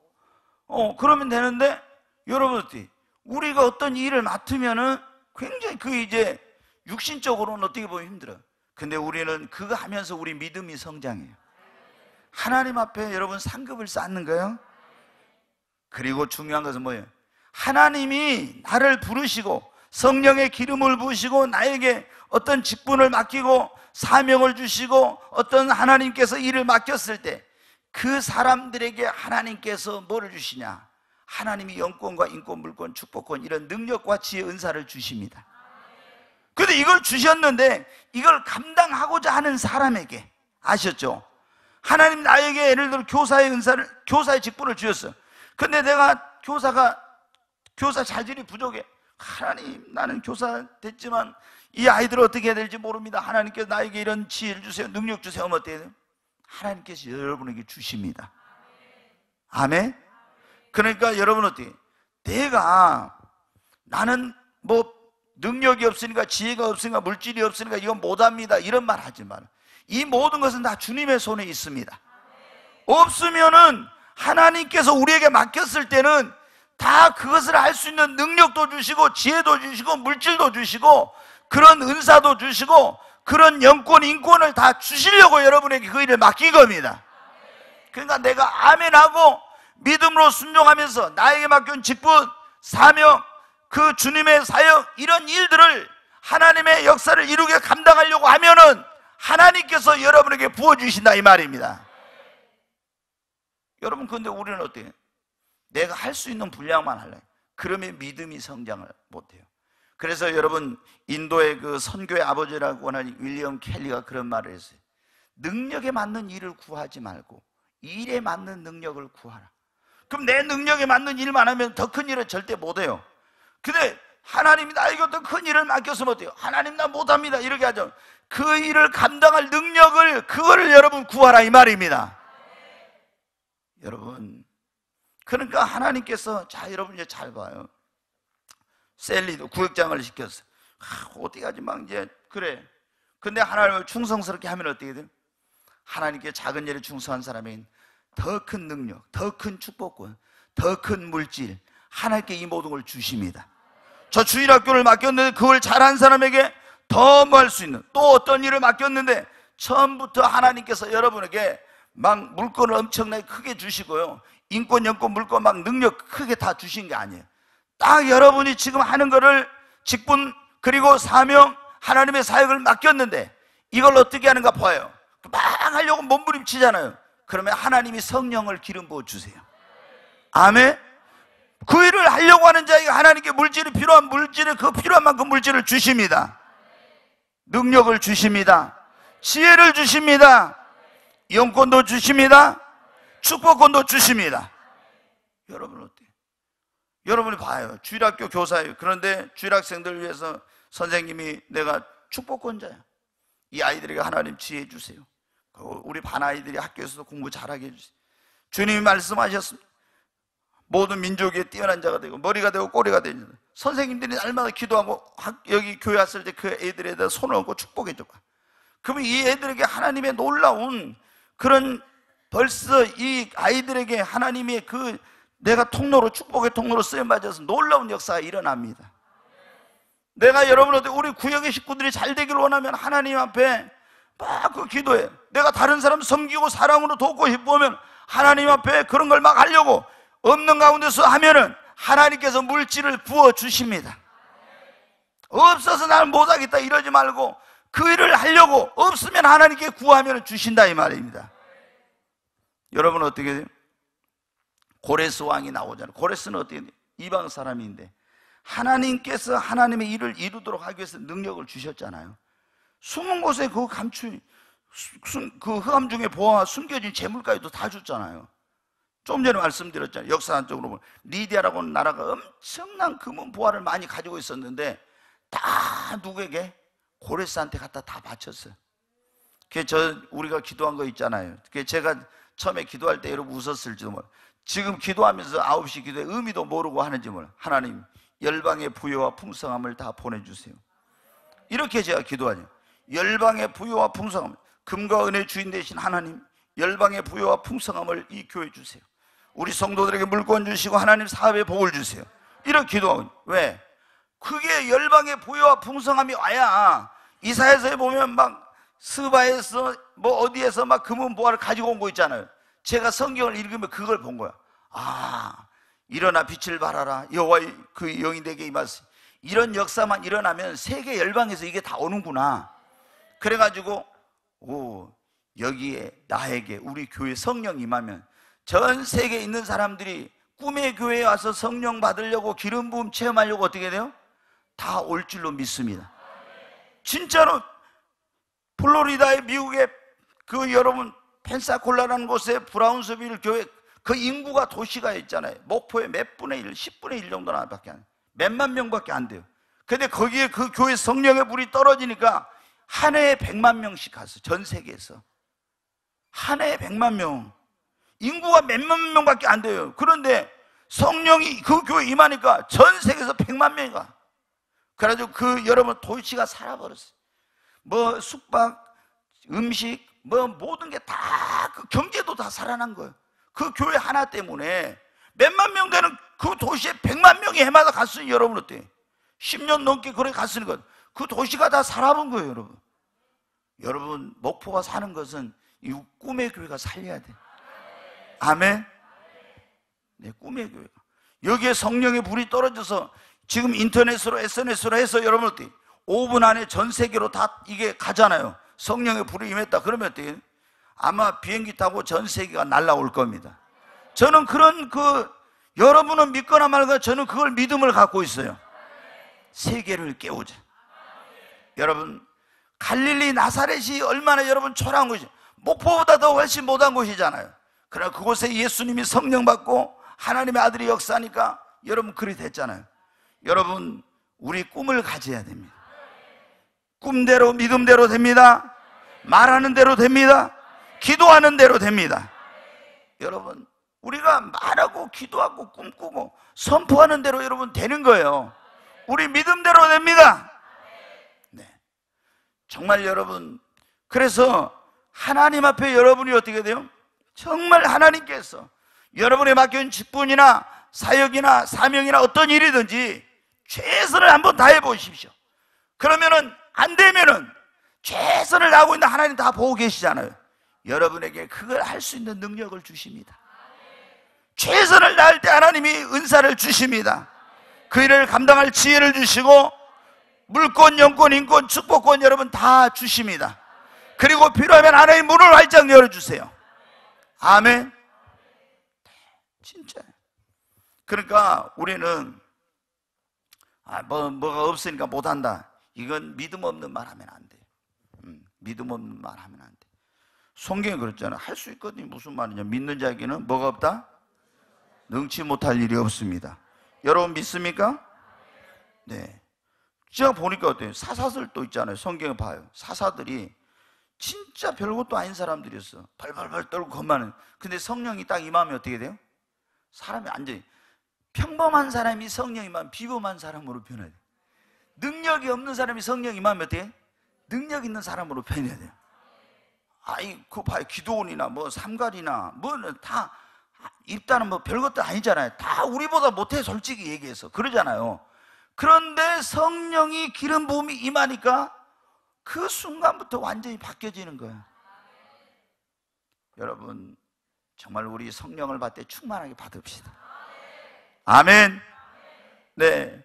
어 그러면 되는데 여러분 들어떻게 우리가 어떤 일을 맡으면은 굉장히 그 이제 육신적으로는 어떻게 보면 힘들어요. 근데 우리는 그거 하면서 우리 믿음이 성장해요. 하나님 앞에 여러분 상급을 쌓는 거예요. 그리고 중요한 것은 뭐예요? 하나님이 나를 부르시고 성령의 기름을 부으시고 나에게 어떤 직분을 맡기고 사명을 주시고 어떤 하나님께서 일을 맡겼을 때 그 사람들에게 하나님께서 뭐를 주시냐? 하나님이 영권과 인권, 물권, 축복권 이런 능력과 지혜 은사를 주십니다. 그런데 이걸 주셨는데 이걸 감당하고자 하는 사람에게 아셨죠? 하나님 나에게 예를 들어 교사의 은사를 교사의 직분을 주셨어. 근데 내가 교사가 교사 자질이 부족해. 하나님 나는 교사 됐지만 이 아이들을 어떻게 해야 될지 모릅니다. 하나님께서 나에게 이런 지혜를 주세요. 능력 주세요. 어때요? 하나님께서 여러분에게 주십니다. 아멘. 그러니까 여러분 어때? 내가 나는 뭐 능력이 없으니까 지혜가 없으니까 물질이 없으니까 이건 못합니다 이런 말 하지만 이 모든 것은 다 주님의 손에 있습니다 없으면은 하나님께서 우리에게 맡겼을 때는 다 그것을 할 수 있는 능력도 주시고 지혜도 주시고 물질도 주시고 그런 은사도 주시고 그런 영권, 인권을 다 주시려고 여러분에게 그 일을 맡긴 겁니다 그러니까 내가 아멘하고 믿음으로 순종하면서 나에게 맡긴 겨 직분, 사명, 그 주님의 사역 이런 일들을 하나님의 역사를 이루게 감당하려고 하면은 하나님께서 여러분에게 부어 주신다 이 말입니다. 여러분 근데 우리는 어때요? 내가 할 수 있는 분량만 할래. 그러면 믿음이 성장을 못 해요. 그래서 여러분 인도의 그 선교의 아버지라고 하는 윌리엄 켈리가 그런 말을 했어요. 능력에 맞는 일을 구하지 말고 일에 맞는 능력을 구하라. 그럼 내 능력에 맞는 일만 하면 더 큰 일을 절대 못해요. 근데 하나님 나 이거 더큰 일을 맡겼으면 어때요? 하나님 나 못합니다. 이렇게 하죠. 그 일을 감당할 능력을 그거를 여러분 구하라 이 말입니다. 여러분 그러니까 하나님께서 자 여러분 이제 잘 봐요. 셀리도 구역장을 시켰어 아, 어떻게 지막 이제 그래. 근데 하나님을 충성스럽게 하면 어떻게 돼요? 하나님께 작은 일에 충성한 사람인 더큰 능력, 더 큰 축복권, 더 큰 물질, 하나님께 이 모든 걸 주십니다. 저 주일 학교를 맡겼는데 그걸 잘한 사람에게 더 뭐 할 수 있는 또 어떤 일을 맡겼는데 처음부터 하나님께서 여러분에게 막 물건을 엄청나게 크게 주시고요. 인권, 연권, 물건 막 능력 크게 다 주신 게 아니에요. 딱 여러분이 지금 하는 거를 직분 그리고 사명 하나님의 사역을 맡겼는데 이걸 어떻게 하는가 봐요. 막 하려고 몸부림치잖아요. 그러면 하나님이 성령을 기름 부어 주세요. 아멘. 그 일을 하려고 하는 자에게 하나님께 물질이 필요한 물질을 그 필요한 만큼 물질을 주십니다. 능력을 주십니다. 지혜를 주십니다. 영권도 주십니다. 축복권도 주십니다. 여러분 어때요? 여러분이 봐요. 주일학교 교사예요. 그런데 주일학생들 위해서 선생님이 내가 축복권자야. 이 아이들에게 하나님 지혜 주세요. 우리 반아이들이 학교에서도 공부 잘하게 해주세요. 주님이 말씀하셨습니다. 모든 민족의 뛰어난 자가 되고 머리가 되고 꼬리가 되는 선생님들이 날마다 기도하고 여기 교회 왔을 때 그 애들에 대해 손을 얹고 축복해 줘봐. 그러면 이 애들에게 하나님의 놀라운 그런 벌써 이 아이들에게 하나님의 그 내가 통로로 축복의 통로로 쓰임 맞아서 놀라운 역사가 일어납니다. 내가 여러분한테 우리 구역의 식구들이 잘 되길 원하면 하나님 앞에 막 그 기도해. 내가 다른 사람 섬기고 사랑으로 돕고 기쁘면 하나님 앞에 그런 걸 막 하려고 없는 가운데서 하면은 하나님께서 물질을 부어 주십니다. 없어서 나 못하겠다 이러지 말고 그 일을 하려고 없으면 하나님께 구하면 주신다 이 말입니다. 여러분 어떻게 돼요? 고레스 왕이 나오잖아요. 고레스는 어떻게 돼요? 이방 사람인데 하나님께서 하나님의 일을 이루도록 하기 위해서 능력을 주셨잖아요. 숨은 곳에 그 감추 순, 그 흑암 중에 보아 숨겨진 재물까지도 다 줬잖아요. 좀 전에 말씀드렸잖아요. 역사적으로 보면 리디아라고 하는 나라가 엄청난 금은 보화를 많이 가지고 있었는데 다 누구에게 고레스한테 갖다 다 바쳤어요. 그 저 우리가 기도한 거 있잖아요. 그 제가 처음에 기도할 때 여러분 웃었을지도 몰라. 지금 기도하면서 9시 기도의 의미도 모르고 하는지 몰라. 하나님 열방의 부여와 풍성함을 다 보내주세요. 이렇게 제가 기도하죠. 열방의 부여와 풍성함. 금과 은의 주인 되신 하나님, 열방의 부여와 풍성함을 이 교회 주세요. 우리 성도들에게 물권 주시고 하나님 사업에 복을 주세요. 이런 기도하고 왜? 그게 열방의 부여와 풍성함이 와야 이사에서 보면 막 스바에서 뭐 어디에서 막 금은 보화를 가지고 온 거 있잖아요. 제가 성경을 읽으면 그걸 본 거야. 아, 일어나 빛을 발하라. 여호와의 그 영이 내게 임하시. 이런 역사만 일어나면 세계 열방에서 이게 다 오는구나. 그래가지고 오, 여기에 나에게 우리 교회 성령 임하면 전 세계에 있는 사람들이 꿈의 교회에 와서 성령 받으려고 기름 부음 체험하려고 어떻게 돼요? 다 올 줄로 믿습니다. 진짜로 플로리다의 미국의 그 여러분 펜사콜라라는 곳에 브라운스빌 교회 그 인구가 도시가 있잖아요. 목포의 몇 분의 1, 10분의 1 정도나 밖에 안, 돼요. 몇만 명밖에 안 돼요. 근데 거기에 그 교회 성령의 불이 떨어지니까 한 해에 100만 명씩 갔어. 전 세계에서. 한 해에 100만 명. 인구가 몇만 명밖에 안 돼요. 그런데 성령이 그 교회 임하니까 전 세계에서 100만 명이 가. 그래가지고 그 여러분 도시가 살아버렸어요. 뭐 숙박, 음식, 뭐 모든 게다그 경제도 다 살아난 거예요. 그 교회 하나 때문에 몇만 명 되는 그 도시에 100만 명이 해마다 갔으니 여러분 어때요? 10년 넘게 그렇게 갔으니 까그 도시가 다 사람인 거예요, 여러분. 여러분, 목포가 사는 것은 이 꿈의 교회가 살려야 돼. 아멘? 네, 꿈의 교회. 가 여기에 성령의 불이 떨어져서 지금 인터넷으로, SNS로 해서 여러분 어때? 5분 안에 전 세계로 다 이게 가잖아요. 성령의 불이 임했다. 그러면 어때요? 아마 비행기 타고 전 세계가 날라올 겁니다. 저는 그런 그, 여러분은 믿거나 말거나 저는 그걸 믿음을 갖고 있어요. 세계를 깨우자. 여러분 갈릴리 나사렛이 얼마나 여러분 초라한 곳이죠 목포보다 더 훨씬 못한 곳이잖아요 그러나 그곳에 예수님이 성령 받고 하나님의 아들이 역사하니까 여러분 그리 됐잖아요 여러분 우리 꿈을 가져야 됩니다 꿈대로 믿음대로 됩니다 말하는 대로 됩니다 기도하는 대로 됩니다 여러분 우리가 말하고 기도하고 꿈꾸고 선포하는 대로 여러분 되는 거예요 우리 믿음대로 됩니다 정말 여러분, 그래서 하나님 앞에 여러분이 어떻게 돼요? 정말 하나님께서 여러분의 맡긴 직분이나 사역이나 사명이나 어떤 일이든지 최선을 한번 다해 보십시오. 그러면은 안 되면은 최선을 다하고 있는 하나님 다 보고 계시잖아요. 여러분에게 그걸 할 수 있는 능력을 주십니다. 최선을 다할 때 하나님이 은사를 주십니다. 그 일을 감당할 지혜를 주시고 물권, 영권, 인권, 축복권 여러분 다 주십니다. 그리고 필요하면 아내의 문을 활짝 열어주세요. 아멘. 네, 진짜. 그러니까 우리는 아, 뭐, 뭐가 없으니까 못한다. 이건 믿음 없는 말 하면 안돼 음, 믿음 없는 말 하면 안 돼. 성경에 그랬잖아. 할 수있거든 무슨 말이냐. 믿는 자기는 뭐가 없다? 능치 못할 일이 없습니다. 여러분 믿습니까? 네. 제가 보니까 어때요? 사사들 또 있잖아요. 성경에 봐요. 사사들이 진짜 별것도 아닌 사람들이었어. 발발발 떨고 겁많은. 근데 성령이 딱 임하면 어떻게 돼요? 사람이 완전히 평범한 사람이 성령이면 비범한 사람으로 변해야 돼. 능력이 없는 사람이 성령이면 어떻게 능력 있는 사람으로 변해야 돼요. 아이, 그거 봐요. 기도원이나 뭐 삼갈이나 뭐다 는 입다는 뭐 별것도 아니잖아요. 다 우리보다 못해 솔직히 얘기해서 그러잖아요. 그런데 성령이 기름 부음이 임하니까 그 순간부터 완전히 바뀌어지는 거예요. 여러분 정말 우리 성령을 받되 충만하게 받읍시다. 아멘. 네.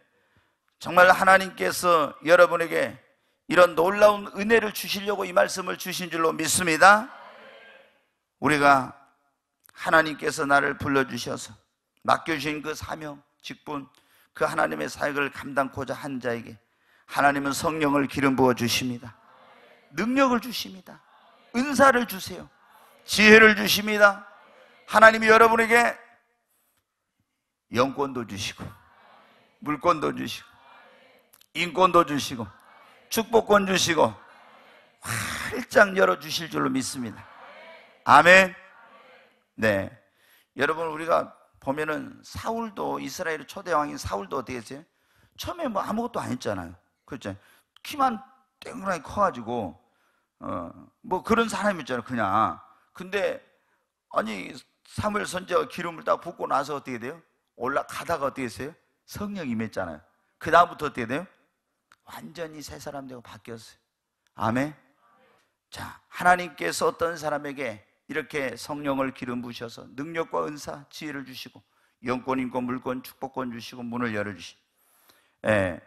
정말 하나님께서 여러분에게 이런 놀라운 은혜를 주시려고 이 말씀을 주신 줄로 믿습니다. 우리가 하나님께서 나를 불러주셔서 맡겨주신 그 사명, 직분, 그 하나님의 사역을 감당코자 한 자에게 하나님은 성령을 기름 부어 주십니다. 능력을 주십니다. 은사를 주세요. 지혜를 주십니다. 하나님이 여러분에게 영권도 주시고 물권도 주시고 인권도 주시고 축복권 주시고 활짝 열어 주실 줄로 믿습니다. 아멘. 네. 여러분 우리가 보면은 사울도 이스라엘의 초대 왕인 사울도 어떻게 했어요? 처음에 뭐 아무것도 안 했잖아요. 그죠 키만 땡그랗게 커가지고 어뭐 그런 사람 있잖아요. 그냥 근데 아니 사무엘 선지가 기름을 딱 붓고 나서 어떻게 돼요? 올라가다가 어떻게 했어요? 성령 임했잖아요. 그 다음부터 어떻게 돼요? 완전히 새 사람 되고 바뀌었어요. 아멘. 자 하나님께서 어떤 사람에게 이렇게 성령을 기름 부셔서 능력과 은사, 지혜를 주시고 영권, 인권, 물권, 축복권 주시고 문을 열어주시. 예,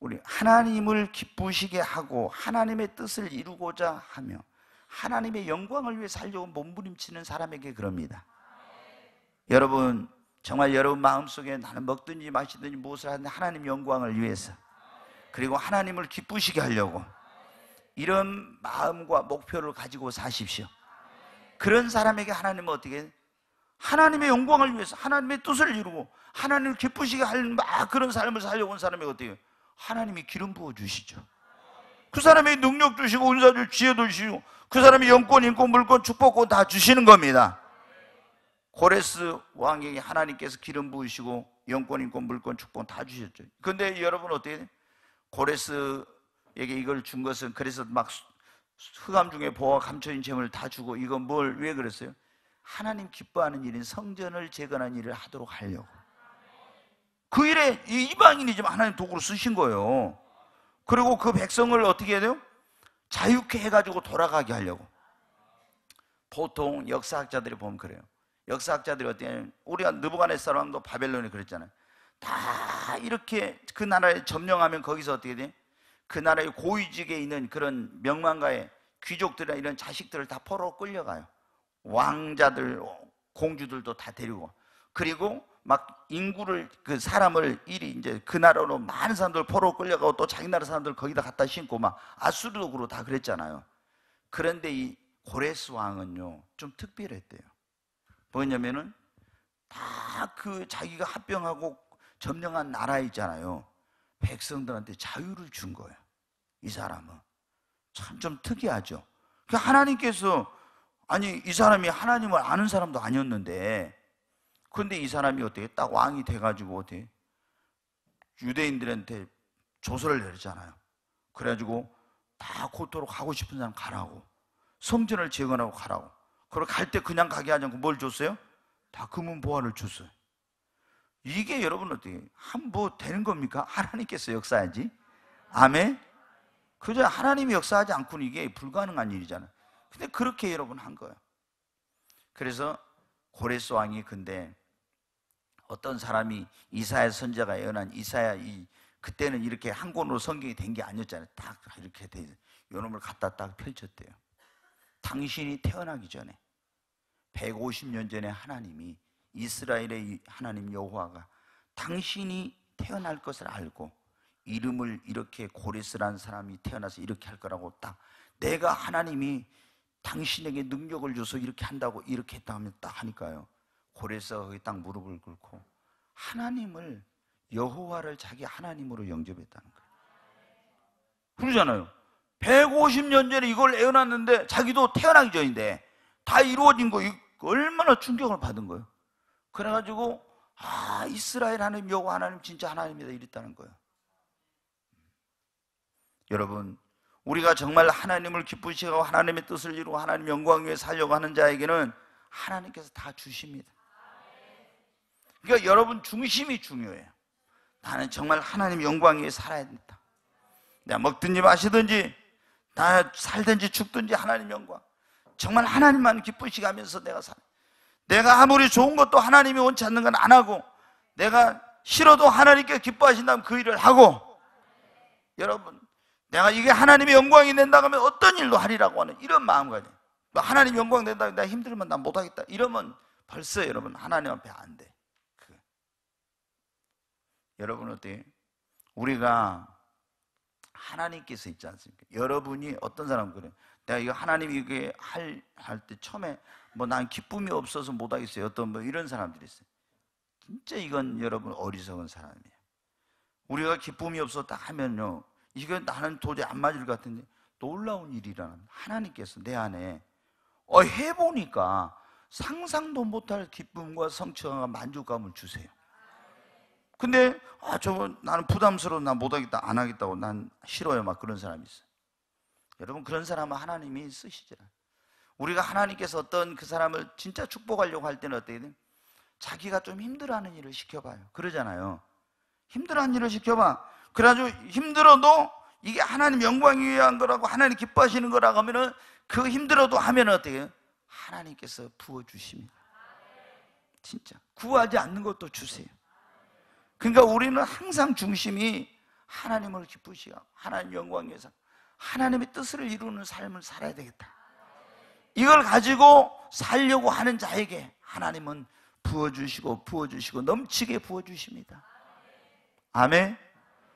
우리 하나님을 기쁘시게 하고 하나님의 뜻을 이루고자 하며 하나님의 영광을 위해 살려고 몸부림치는 사람에게 그럽니다. 여러분 정말 여러분 마음속에 나는 먹든지 마시든지 무엇을 하든 하나님 영광을 위해서 그리고 하나님을 기쁘시게 하려고 이런 마음과 목표를 가지고 사십시오. 그런 사람에게 하나님은 어떻게 하나님의 영광을 위해서 하나님의 뜻을 이루고 하나님을 기쁘시게 하는 막 그런 삶을 살려고 온 사람에게 어떻게 하나님이 기름 부어 주시죠. 그 사람이 능력 주시고 운사 주시고 지혜 주시고 그 사람이 영권, 인권, 물권, 축복권 다 주시는 겁니다. 고레스 왕에게 하나님께서 기름 부으시고 영권, 인권, 물권, 축복권 다 주셨죠. 근데 여러분 어떻게 요 고레스에게 이걸 준 것은 그래서 막 흑암 중에 보아 감춰진 재물을 다 주고 이건 뭘 왜 그랬어요? 하나님 기뻐하는 일인 성전을 재건하 일을 하도록 하려고. 그 일에 이방인이 지금 하나님 도구로 쓰신 거예요. 그리고 그 백성을 어떻게 해야 돼요? 자유케 해가지고 돌아가게 하려고. 보통 역사학자들이 보면 그래요. 역사학자들이 어떻게 우리가 느부갓네살 왕도 바벨론이 그랬잖아요. 다 이렇게 그 나라를 점령하면 거기서 어떻게 돼? 그 나라의 고위직에 있는 그런 명망가의 귀족들이나 이런 자식들을 다 포로 끌려가요. 왕자들, 공주들도 다 데리고. 그리고 막 인구를, 그 사람을 일이 이제 그 나라로 많은 사람들 포로 끌려가고 또 자기 나라 사람들 거기다 갖다 신고 막 아수르족으로 다 그랬잖아요. 그런데 이 고레스 왕은요, 좀 특별했대요. 뭐냐면은 다 그 자기가 합병하고 점령한 나라 있잖아요. 백성들한테 자유를 준 거예요. 이 사람은. 참 좀 특이하죠. 그 하나님께서, 아니, 이 사람이 하나님을 아는 사람도 아니었는데, 그런데 이 사람이 어떻게 딱 왕이 돼가지고 어떻게 유대인들한테 조서를 내리잖아요. 그래가지고 다 곧도로 가고 싶은 사람 가라고. 성전을 재건하고 가라고. 그고갈 때 그냥 가게 하지 않고 뭘 줬어요? 다 금은 보화를 줬어요. 이게 여러분 어떻게 한부 뭐 되는 겁니까? 하나님께서 역사하지. 아멘. 그저 하나님이 역사하지 않고는 이게 불가능한 일이잖아요. 근데 그렇게 여러분 한 거예요. 그래서 고레스 왕이 근데 어떤 사람이 이사야 선자가 예언한 이사야 이 그때는 이렇게 한 권으로 성경이 된 게 아니었잖아요. 딱 이렇게 돼. 요놈을 갖다 딱 펼쳤대요. 당신이 태어나기 전에 150년 전에 하나님이 이스라엘의 하나님 여호와가 당신이 태어날 것을 알고 이름을 이렇게 고레스란 사람이 태어나서 이렇게 할 거라고 딱 내가 하나님이 당신에게 능력을 줘서 이렇게 한다고 이렇게 했다 하면 딱 하니까요. 고레스가 거기 딱 무릎을 꿇고 하나님을 여호와를 자기 하나님으로 영접했다는 거예요. 그러잖아요. 150년 전에 이걸 애어났는데 자기도 태어나기 전인데 다 이루어진 거 얼마나 충격을 받은 거예요. 그래가지고 아 이스라엘 하나님 여호와 하나님 진짜 하나님이다 이랬다는 거예요. 여러분 우리가 정말 하나님을 기쁘시고 하나님의 뜻을 이루고 하나님 영광 위에 살려고 하는 자에게는 하나님께서 다 주십니다. 그러니까 여러분 중심이 중요해요. 나는 정말 하나님 영광 위에 살아야 된다. 내가 먹든지 마시든지 나 살든지 죽든지 하나님 영광. 정말 하나님만 기쁘시게 하면서 내가 살. 내가 아무리 좋은 것도 하나님이 원치 않는 건 안 하고 내가 싫어도 하나님께 기뻐하신다면 그 일을 하고 여러분 내가 이게 하나님의 영광이 된다 고 하면 어떤 일도 하리라고 하는 이런 마음가짐 뭐 하나님 영광 된다 내가 힘들면 난 못하겠다 이러면 벌써 여러분 하나님 앞에 안 돼. 그. 여러분 어때? 우리가 하나님께서 있지 않습니까? 여러분이 어떤 사람 그래? 내가 이거 하나님 이게 할 할 때 처음에 뭐 난 기쁨이 없어서 못 하겠어요. 어떤 뭐 이런 사람들이 있어요. 진짜 이건 여러분 어리석은 사람이에요. 우리가 기쁨이 없었다 하면요. 이건 나는 도저히 안 맞을 것 같은데 놀라운 일이라는 하나님께서 내 안에 어 해보니까 상상도 못할 기쁨과 성취감과 만족감을 주세요. 근데 아 저거 나는 부담스러워 나 못하겠다 안 하겠다고 난 싫어요 막 그런 사람이 있어요. 여러분 그런 사람은 하나님이 쓰시지라. 우리가 하나님께서 어떤 그 사람을 진짜 축복하려고 할 때는 어떻게 돼요? 자기가 좀 힘들어하는 일을 시켜봐요. 그러잖아요. 힘들어하는 일을 시켜봐. 그래가지고 힘들어도 이게 하나님 영광 이 위한 거라고 하나님 기뻐하시는 거라고 하면은 그 힘들어도 하면 어떻게 해요? 하나님께서 부어주십니다. 진짜. 구하지 않는 것도 주세요. 그러니까 우리는 항상 중심이 하나님을 기쁘시고 하나님 영광 위해서 하나님의 뜻을 이루는 삶을 살아야 되겠다. 이걸 가지고 살려고 하는 자에게 하나님은 부어주시고 부어주시고 넘치게 부어주십니다. 아멘.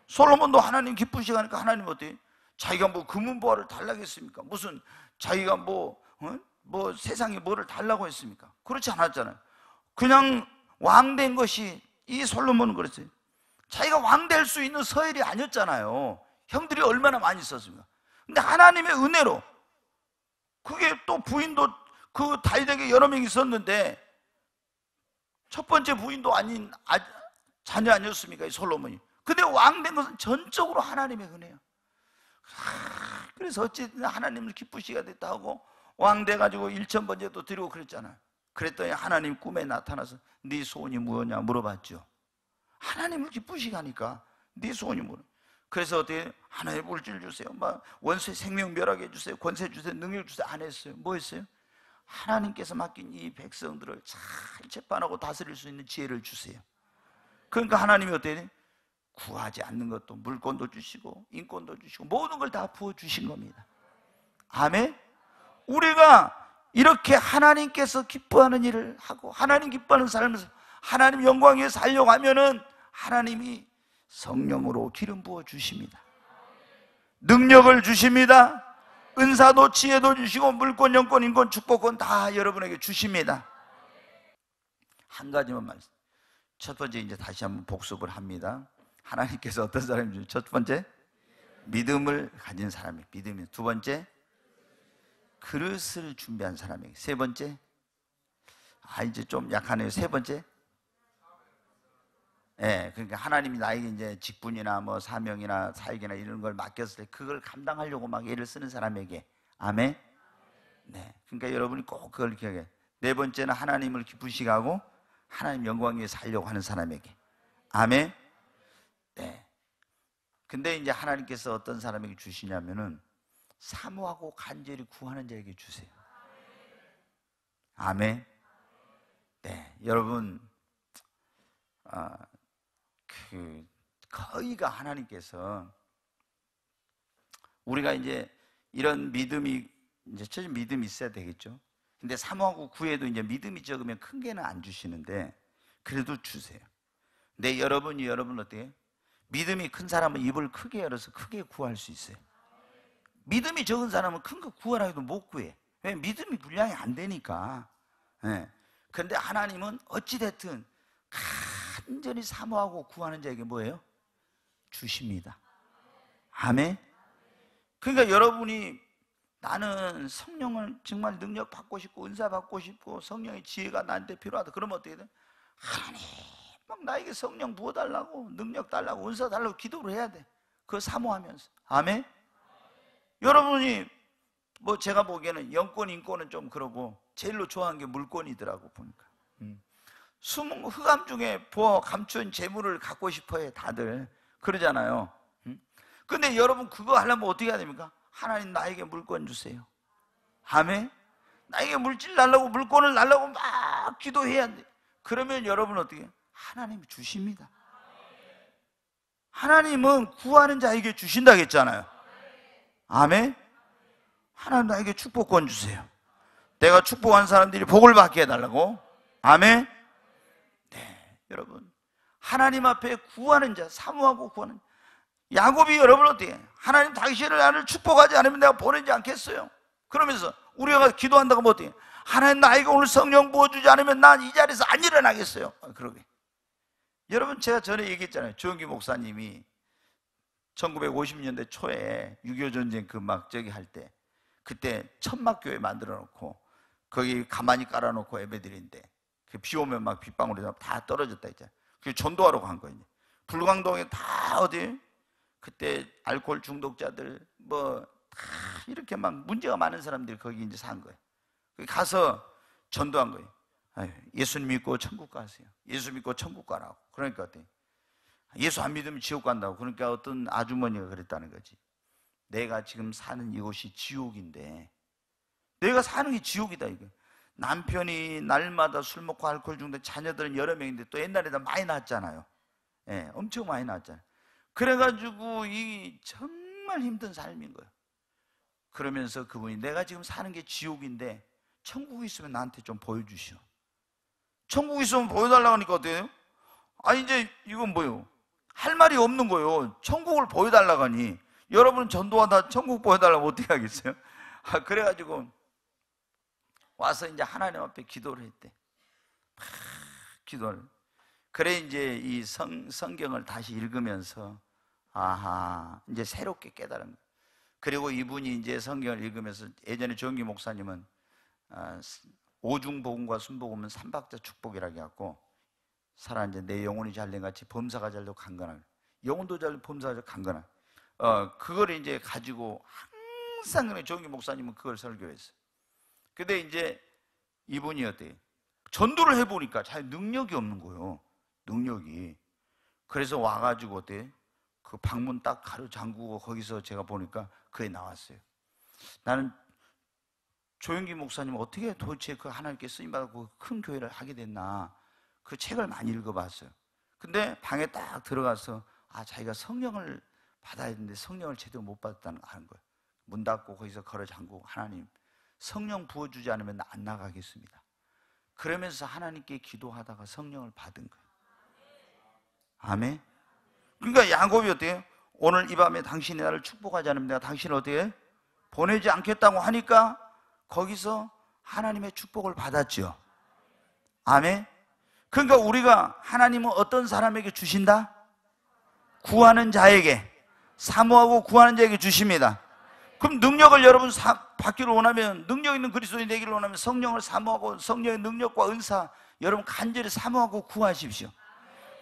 솔로몬도 하나님 기쁘시 하니까 하나님 어때? 자기가 뭐 금은보화를 달라겠습니까? 무슨 자기가 뭐, 어? 뭐 세상에 뭐를 달라고 했습니까? 그렇지 않았잖아요. 그냥 왕된 것이 이 솔로몬은 그랬어요. 자기가 왕 될 수 있는 서열이 아니었잖아요. 형들이 얼마나 많이 있었습니까? 근데 하나님의 은혜로 그게 또 부인도 그 다윗에게 여러 명 있었는데 첫 번째 부인도 아닌 아, 자녀 아니었습니까? 이 솔로몬이. 근데 왕 된 것은 전적으로 하나님의 은혜예요. 아, 그래서 어쨌든 하나님을 기쁘시게 됐다 하고 왕 돼가지고 일천 번제도 드리고 그랬잖아요. 그랬더니 하나님 꿈에 나타나서 네 소원이 무냐 물어봤죠. 하나님을 기쁘시게 하니까 네 소원이 뭐냐. 그래서 어떻게 하나의 물질 주세요. 막 뭐 원수의 생명 멸하게 주세요. 권세 주세요. 능력 주세요. 안 했어요. 뭐 했어요? 하나님께서 맡긴 이 백성들을 잘 재판하고 다스릴 수 있는 지혜를 주세요. 그러니까 하나님이 어때요? 구하지 않는 것도 물건도 주시고 인권도 주시고 모든 걸 다 부어 주신 겁니다. 아멘. 우리가 이렇게 하나님께서 기뻐하는 일을 하고 하나님 기뻐하는 삶을 하나님 영광 에 살려고 하면은 하나님이 성령으로 기름 부어 주십니다. 능력을 주십니다. 은사도 지혜도 주시고 물권, 영권, 인권, 축복권 다 여러분에게 주십니다. 한 가지만 말씀. 첫 번째 이제 다시 한번 복습을 합니다. 하나님께서 어떤 사람인지 첫 번째 믿음을 가진 사람이 믿음이 두 번째 그릇을 준비한 사람이 세 번째 아 이제 좀 약하네요. 세 번째 예, 그러니까 하나님이 나에게 이제 직분이나 뭐 사명이나 사역이나 이런 걸 맡겼을 때 그걸 감당하려고 막예를 쓰는 사람에게 아멘. 네, 그러니까 여러분이 꼭 그걸 기억해. 네 번째는 하나님을 기쁘시하고 하나님 영광 위에 살려고 하는 사람에게 아멘. 네. 근데 이제 하나님께서 어떤 사람에게 주시냐면은 사모하고 간절히 구하는 자에게 주세요. 아멘. 네, 여러분 어, 음. 거의가 하나님께서 우리가 이제 이런 믿음이 이제 처 믿음이 있어야 되겠죠. 근데 3하고 9에도 이제 믿음이 적으면 큰 게는 안 주시는데 그래도 주세요. 근데 네, 여러분이 여러분 어때요? 믿음이 큰 사람은 입을 크게 열어서 크게 구할 수 있어요. 믿음이 적은 사람은 큰 거 구하라 해도 못 구해. 왜? 믿음이 분량이 안 되니까. 예. 네. 그데 하나님은 어찌됐든 간절히 사모하고 구하는 자에게 뭐예요? 주십니다. 아멘. 그러니까 여러분이 나는 성령을 정말 능력 받고 싶고 은사 받고 싶고 성령의 지혜가 나한테 필요하다. 그러면 어떻게 돼? 하나님 막 나에게 성령 부어 달라고 능력 달라고 은사 달라고 기도를 해야 돼. 그 사모하면서. 아멘. 여러분이 뭐 제가 보기에는 영권 인권은 좀 그러고 제일로 좋아하는 게 물권이더라고 보니까. 음. 숨은 흑암 중에 보아 감춘 재물을 갖고 싶어해 다들 그러잖아요. 근데 여러분 그거 하려면 어떻게 해야 됩니까? 하나님 나에게 물건 주세요. 아멘. 나에게 물질 날라고 물건을 날라고 막 기도해야 돼. 그러면 여러분 어떻게? 하나님 주십니다. 하나님은 구하는 자에게 주신다 했잖아요. 아멘. 하나님 나에게 축복권 주세요. 내가 축복한 사람들이 복을 받게 해달라고. 아멘. 여러분 하나님 앞에 구하는 자 사모하고 구하는 자. 야곱이 여러분 어떻게 하나님 당신을 나를 축복하지 않으면 내가 보내지 않겠어요 그러면서 우리가 기도한다고 뭐어떻 하나님 나에게 오늘 성령 부어주지 않으면 난 이 자리에서 안 일어나겠어요 아, 그러게 여러분 제가 전에 얘기했잖아요 주영기 목사님이 1950년대 초에 6.25 전쟁 그 막 저기 할 때 그때 천막교회 만들어 놓고 거기 가만히 깔아놓고 예배 드린데 그비 오면 막 빗방울이 다 떨어졌다 이제. 그 전도하러 간 거예요. 불광동에 다 어디 그때 알코올 중독자들 뭐 다 이렇게 막 문제가 많은 사람들이 거기 이제 산 거예요. 가서 전도한 거예요. 아유, 예수 믿고 천국 가세요. 예수 믿고 천국 가라고. 그러니까 어때? 예수 안 믿으면 지옥 간다고. 그러니까 어떤 아주머니가 그랬다는 거지. 내가 지금 사는 이곳이 지옥인데, 내가 사는 게 지옥이다, 이거. 남편이 날마다 술 먹고 알코올 중독, 자녀들은 여러 명인데 또 옛날에 다 많이 낳았잖아요. 예, 엄청 많이 낳았잖아요. 그래가지고 이 정말 힘든 삶인 거예요. 그러면서 그분이 내가 지금 사는 게 지옥인데 천국이 있으면 나한테 좀 보여주시오. 천국이 있으면 보여달라고 하니까 어때요? 아, 이제 이건 뭐요? 할 말이 없는 거예요. 천국을 보여달라고 하니. 여러분 전도하다 천국 보여달라고 어떻게 하겠어요? (laughs) 아, 그래가지고 와서 이제 하나님 앞에 기도를 했대. 막 기도를. 그래 이제 이 성, 성경을 다시 읽으면서 아하 이제 새롭게 깨달은 거예요. 그리고 이분이 이제 성경을 읽으면서 예전에 정영기 목사님은 아, 오중복음과 순복음은 삼박자 축복이라 고 해갖고 살아 이제 내 영혼이 잘된 같이 범사가 잘도 강건한 영혼도 잘 범사가 강건한 어 그걸 이제 가지고 항상 정영기 목사님은 그걸 설교했어요. 근데 이제 이분이 어때요? 전도를 해보니까 잘 능력이 없는 거예요. 능력이. 그래서 와가지고 어때그 방문 딱 가로 잠그고 거기서 제가 보니까 그게 나왔어요. 나는 조영기 목사님 어떻게 도대체 그 하나님께 쓰임받고 그 큰 교회를 하게 됐나. 그 책을 많이 읽어봤어요. 근데 방에 딱 들어가서 아, 자기가 성령을 받아야 되는데 성령을 제대로 못 받았다는 하는 거예요. 문 닫고 거기서 걸어 잠그고 하나님 성령 부어주지 않으면 안 나가겠습니다. 그러면서 하나님께 기도하다가 성령을 받은 거예요. 아멘. 그러니까 야곱이 어때요? 오늘 이 밤에 당신이 나를 축복하지 않으면 내가 당신을 어떻게 보내지 않겠다고 하니까 거기서 하나님의 축복을 받았죠. 아멘. 그러니까 우리가 하나님은 어떤 사람에게 주신다? 구하는 자에게 사모하고 구하는 자에게 주십니다. 그럼 능력을 여러분 사, 받기를 원하면 능력 있는 그리스도인 되기를 원하면 성령을 사모하고 성령의 능력과 은사 여러분 간절히 사모하고 구하십시오.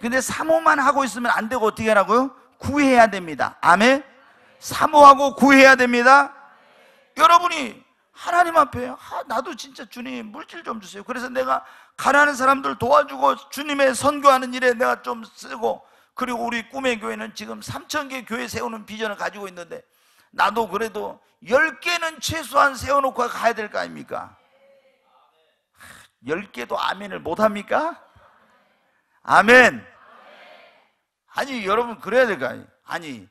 근데 사모만 하고 있으면 안 되고 어떻게 하라고요? 구해야 됩니다. 아멘. 사모하고 구해야 됩니다. 여러분이 하나님 앞에 아, 나도 진짜 주님 물질 좀 주세요. 그래서 내가 가난한 사람들 도와주고 주님의 선교하는 일에 내가 좀 쓰고 그리고 우리 꿈의 교회는 지금 3천 개 교회 세우는 비전을 가지고 있는데 나도 그래도 열개는 최소한 세워놓고 가야 될 거 아닙니까? 열개도 아멘을 못합니까? 아멘! 아니, 여러분, 그래야 될거 아니에요? 아니,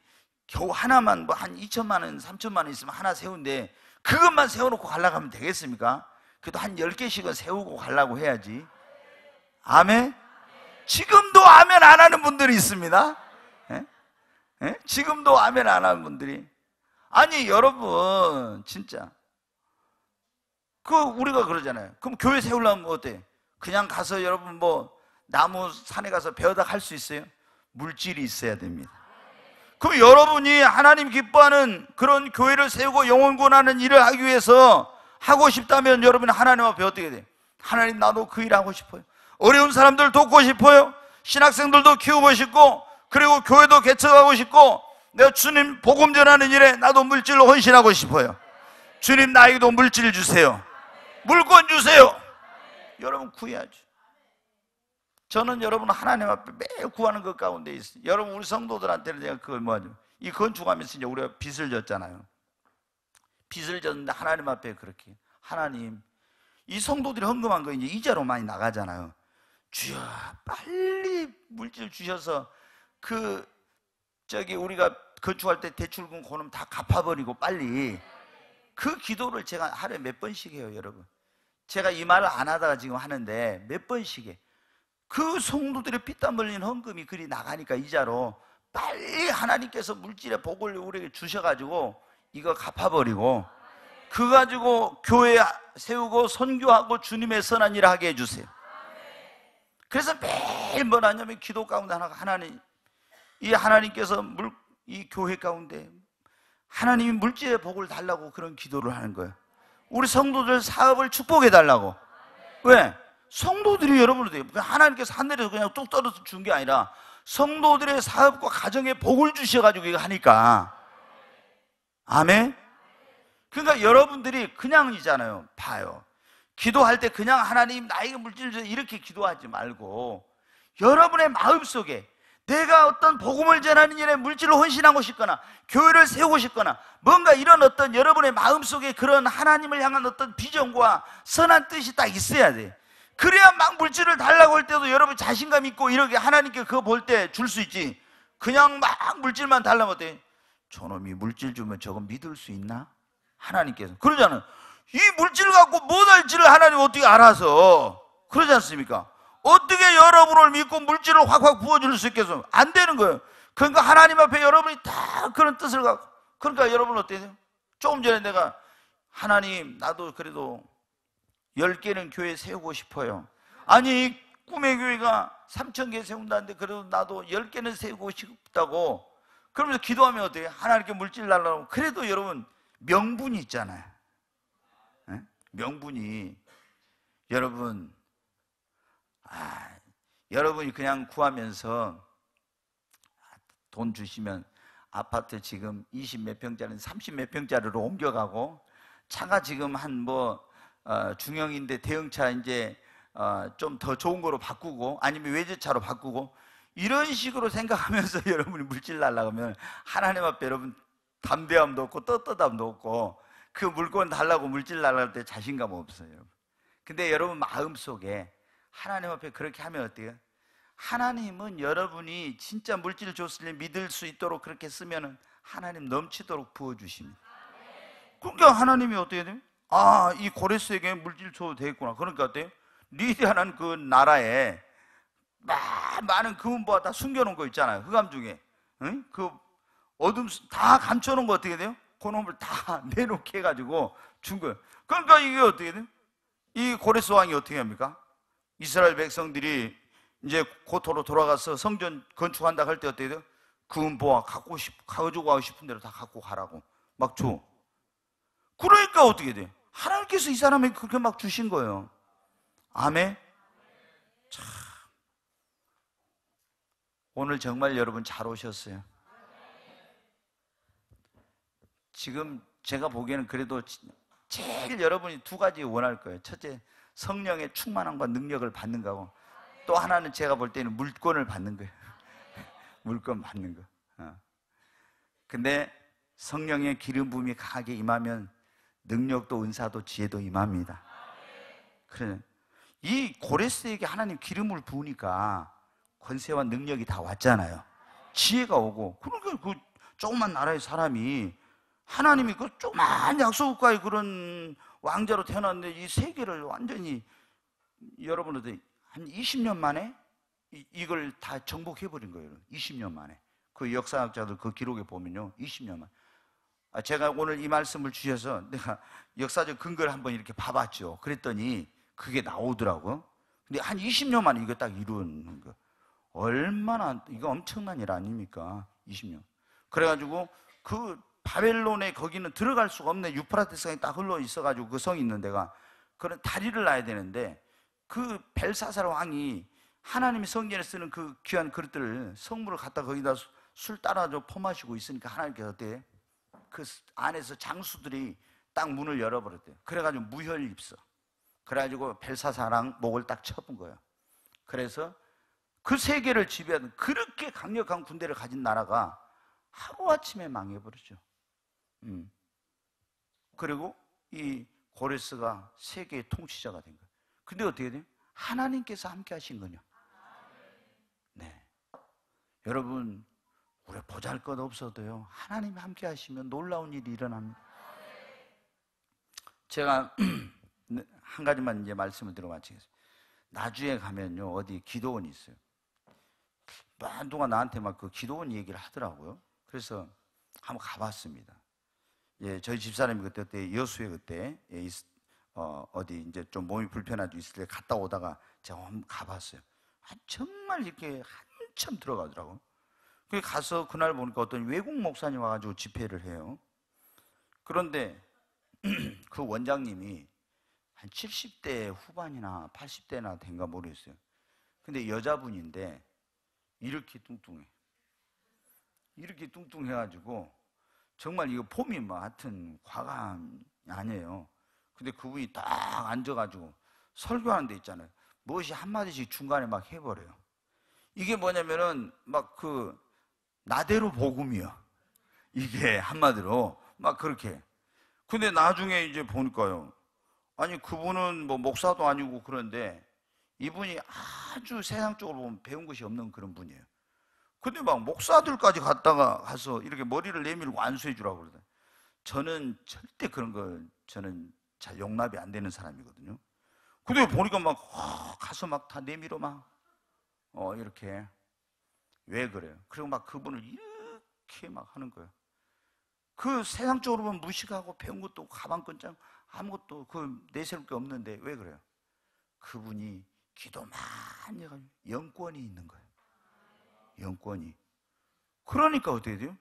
겨우 하나만, 뭐 한 2천만 원, 3천만 원 있으면 하나 세운데, 그것만 세워놓고 가려고 하면 되겠습니까? 그래도 한 10개씩은 세우고 가려고 해야지. 아멘? 지금도 아멘 안 하는 분들이 있습니다. 에? 예? 에? 예? 지금도 아멘 안 하는 분들이. 아니 여러분 진짜 그 우리가 그러잖아요. 그럼 교회 세우려면 어때? 그냥 가서 여러분 뭐 나무 산에 가서 배워다 할 수 있어요? 물질이 있어야 됩니다. 그럼 여러분이 하나님 기뻐하는 그런 교회를 세우고 영혼 구원하는 일을 하기 위해서 하고 싶다면 여러분 이 하나님 앞에 어떻게 돼 하나님 나도 그일 하고 싶어요. 어려운 사람들 돕고 싶어요. 신학생들도 키우고 싶고 그리고 교회도 개척하고 싶고 내가 주님 복음 전하는 일에 나도 물질로 헌신하고 싶어요. 주님 나에게도 물질 주세요. 물건 주세요. 여러분 구해야죠. 저는 여러분 하나님 앞에 매일 구하는 것 가운데 있어요. 여러분 우리 성도들한테는 제가 그걸 뭐하죠? 이 건축하면서 이제 우리가 빚을 졌잖아요. 빚을 졌는데 하나님 앞에 그렇게 하나님 이 성도들이 헌금한 거 이제 이자로 많이 나가잖아요. 주여 빨리 물질 주셔서 그 저기 우리가 건축할 때 대출금 고놈 다 갚아버리고 빨리 그 기도를 제가 하루에 몇 번씩 해요 여러분 제가 이 말을 안 하다가 지금 하는데 몇 번씩 해. 그 성도들의 피땀 흘린 헌금이 그리 나가니까 이자로 빨리 하나님께서 물질의 복을 우리에게 주셔가지고 이거 갚아버리고 그 가지고 교회 세우고 선교하고 주님의 선한 일을 하게 해주세요. 그래서 매일 뭐하냐면 기도 가운데 하나가 하나님 이 하나님께서 물이 교회 가운데 하나님이 물질의 복을 달라고 그런 기도를 하는 거예요. 우리 성도들 사업을 축복해 달라고. 왜? 성도들이 여러분을 하나님께서 하늘에서 그냥 뚝 떨어져 준 게 아니라 성도들의 사업과 가정에 복을 주셔가지고 이거 하니까. 아멘? 그러니까 여러분들이 그냥이잖아요. 봐요. 기도할 때 그냥 하나님 나에게 물질 주 이렇게 기도하지 말고 여러분의 마음 속에 내가 어떤 복음을 전하는 일에 물질로 헌신하고 싶거나 교회를 세우고 싶거나 뭔가 이런 어떤 여러분의 마음속에 그런 하나님을 향한 어떤 비전과 선한 뜻이 딱 있어야 돼. 그래야 막 물질을 달라고 할 때도 여러분 자신감 있고 이렇게 하나님께 그거 볼 때 줄 수 있지. 그냥 막 물질만 달라고 어때? 저놈이 물질 주면 저거 믿을 수 있나? 하나님께서. 그러잖아요. 이 물질 갖고 뭐 할지를 하나님 어떻게 알아서. 그러지 않습니까? 어떻게 여러분을 믿고 물질을 확확 부어줄 수 있겠어요? 안 되는 거예요. 그러니까 하나님 앞에 여러분이 다 그런 뜻을 갖고. 그러니까 여러분 어때요? 조금 전에 내가 하나님, 나도 그래도 열 개는 교회 세우고 싶어요. 아니, 꿈의 교회가 삼천 개 세운다는데 그래도 나도 열 개는 세우고 싶다고. 그러면서 기도하면 어때요? 하나님께 물질 날라고. 그래도 여러분, 명분이 있잖아요. 예? 명분이. 여러분, 아, 여러분이 그냥 구하면서 돈 주시면 아파트 지금 20 몇 평짜리는 30 몇 평짜리로 옮겨가고 차가 지금 한뭐 어, 중형인데 대형차 이제 어, 좀더 좋은 거로 바꾸고 아니면 외제차로 바꾸고 이런 식으로 생각하면서 (laughs) 여러분이 물질 날라가면 하나님 앞에 여러분 담대함도 없고 떳떳함도 없고 그 물건 달라고 물질 날라갈 때 자신감 없어요. 여러분. 근데 여러분 마음속에 하나님 앞에 그렇게 하면 어때요? 하나님은 여러분이 진짜 물질 조슬리 믿을 수 있도록 그렇게 쓰면 하나님 넘치도록 부어주십니다. 그러니까 하나님이 어떻게 돼요? 아, 이 고레스에게 물질 줘도 되겠구나. 그러니까 어때요? 리디아는그 나라에 많은 금은보화 다 숨겨놓은 거 있잖아요. 흑암 그 중에. 응? 그 어둠 다 감춰놓은 거 어떻게 돼요? 그놈을 다 (laughs) 내놓게 해가지고 준 거예요. 그러니까 이게 어떻게 돼요? 이 고레스 왕이 어떻게 합니까? 이스라엘 백성들이 이제 고토로 돌아가서 성전 건축한다 할 때 어떻게 돼요? 금보아 갖고 싶, 가지고 가고 싶은 대로 다 갖고 가라고 막 줘. 그러니까 어떻게 돼? 하나님께서 이 사람에게 그렇게 막 주신 거예요. 아멘? 참. 오늘 정말 여러분 잘 오셨어요. 지금 제가 보기에는 그래도 제일 여러분이 두 가지 원할 거예요. 첫째, 성령의 충만함과 능력을 받는 거고 또 하나는 제가 볼 때는 물권을 받는 거예요. (laughs) 물권 받는 거. 어. 근데 성령의 기름 부음이 강하게 임하면 능력도 은사도 지혜도 임합니다. 그래. 이 고레스에게 하나님 기름을 부으니까 권세와 능력이 다 왔잖아요. 지혜가 오고 그러니까 그 조그만 나라의 사람이 하나님이 그 조그만 약속과의 그런 왕자로 태어났는데 이 세계를 완전히 여러분들 한 20년 만에 이걸 다 정복해버린 거예요. 20년 만에. 그 역사학자들 그 기록에 보면요. 20년 만에. 아, 제가 오늘 이 말씀을 주셔서 내가 역사적 근거를 한번 이렇게 봐봤죠. 그랬더니 그게 나오더라고 근데 한 20년 만에 이거 딱 이루는 거. 얼마나, 이거 엄청난 일 아닙니까? 20년. 그래가지고 그 바벨론에 거기는 들어갈 수가 없네. 유프라테 성이 딱 흘러 있어가지고 그 성이 있는 데가. 그런 다리를 놔야 되는데 그 벨사살 왕이 하나님이 성전에 쓰는 그 귀한 그릇들을 성물을 갖다 거기다 술 따라줘 퍼마시고 있으니까 하나님께서 어때? 그 안에서 장수들이 딱 문을 열어버렸대요. 그래가지고 무혈 입서. 그래가지고 벨사사랑 목을 딱 쳐본 거예요. 그래서 그 세계를 지배하는 그렇게 강력한 군대를 가진 나라가 하루아침에 망해버렸죠. 음. 그리고 이 고레스가 세계의 통치자가 된 거예요. 근데 어떻게 돼요? 하나님께서 함께 하신 거냐? 네. 여러분, 우리 보잘 것 없어도요, 하나님 함께 하시면 놀라운 일이 일어납니다. 제가 (clears throat) 네, 한 가지만 이제 말씀을 들어 마치겠습니다. 나주에 가면요, 어디 기도원이 있어요. 한동안 나한테 막 그 기도원 얘기를 하더라고요. 그래서 한번 가봤습니다. 예, 저희 집사람이 그때 그때 여수에 그때 예, 있, 어, 어디 이제 좀 몸이 불편하지 있을 때 갔다 오다가 제가 한번 가봤어요. 아, 정말 이렇게 한참 들어가더라고. 그 가서 그날 보니까 어떤 외국 목사님 와가지고 집회를 해요. 그런데 (clears throat) 그 원장님이 한 70대 후반이나 80대나 된가 모르겠어요. 근데 여자분인데 이렇게 뚱뚱해. 이렇게 뚱뚱해가지고 정말 이거 봄이뭐 하여튼 과감 아니에요. 근데 그분이 딱 앉아가지고 설교하는 데 있잖아요. 무엇이 한마디씩 중간에 막 해버려요. 이게 뭐냐면은 막 그 나대로 복음이요. 이게 한마디로 막 그렇게. 근데 나중에 이제 보니까요. 아니 그분은 뭐 목사도 아니고 그런데 이분이 아주 세상 적으로 보면 배운 것이 없는 그런 분이에요. 근데 막 목사들까지 갔다가 가서 이렇게 머리를 내밀고 안수해 주라고 그러다. 저는 절대 그런 걸 저는 잘 용납이 안 되는 사람이거든요. 근데 보니까 막 가서 막 다 내밀어 막 어, 이렇게 왜 그래요? 그리고 막 그분을 이렇게 막 하는 거예요. 그 세상적으로 보면 무식하고 배운 것도 가방 끈장 아무것도 그 내세울 게 없는데 왜 그래요? 그분이 기도 많이 해가지고 영권이 있는 거예요. 영권이. 그러니까 어떻게 돼요?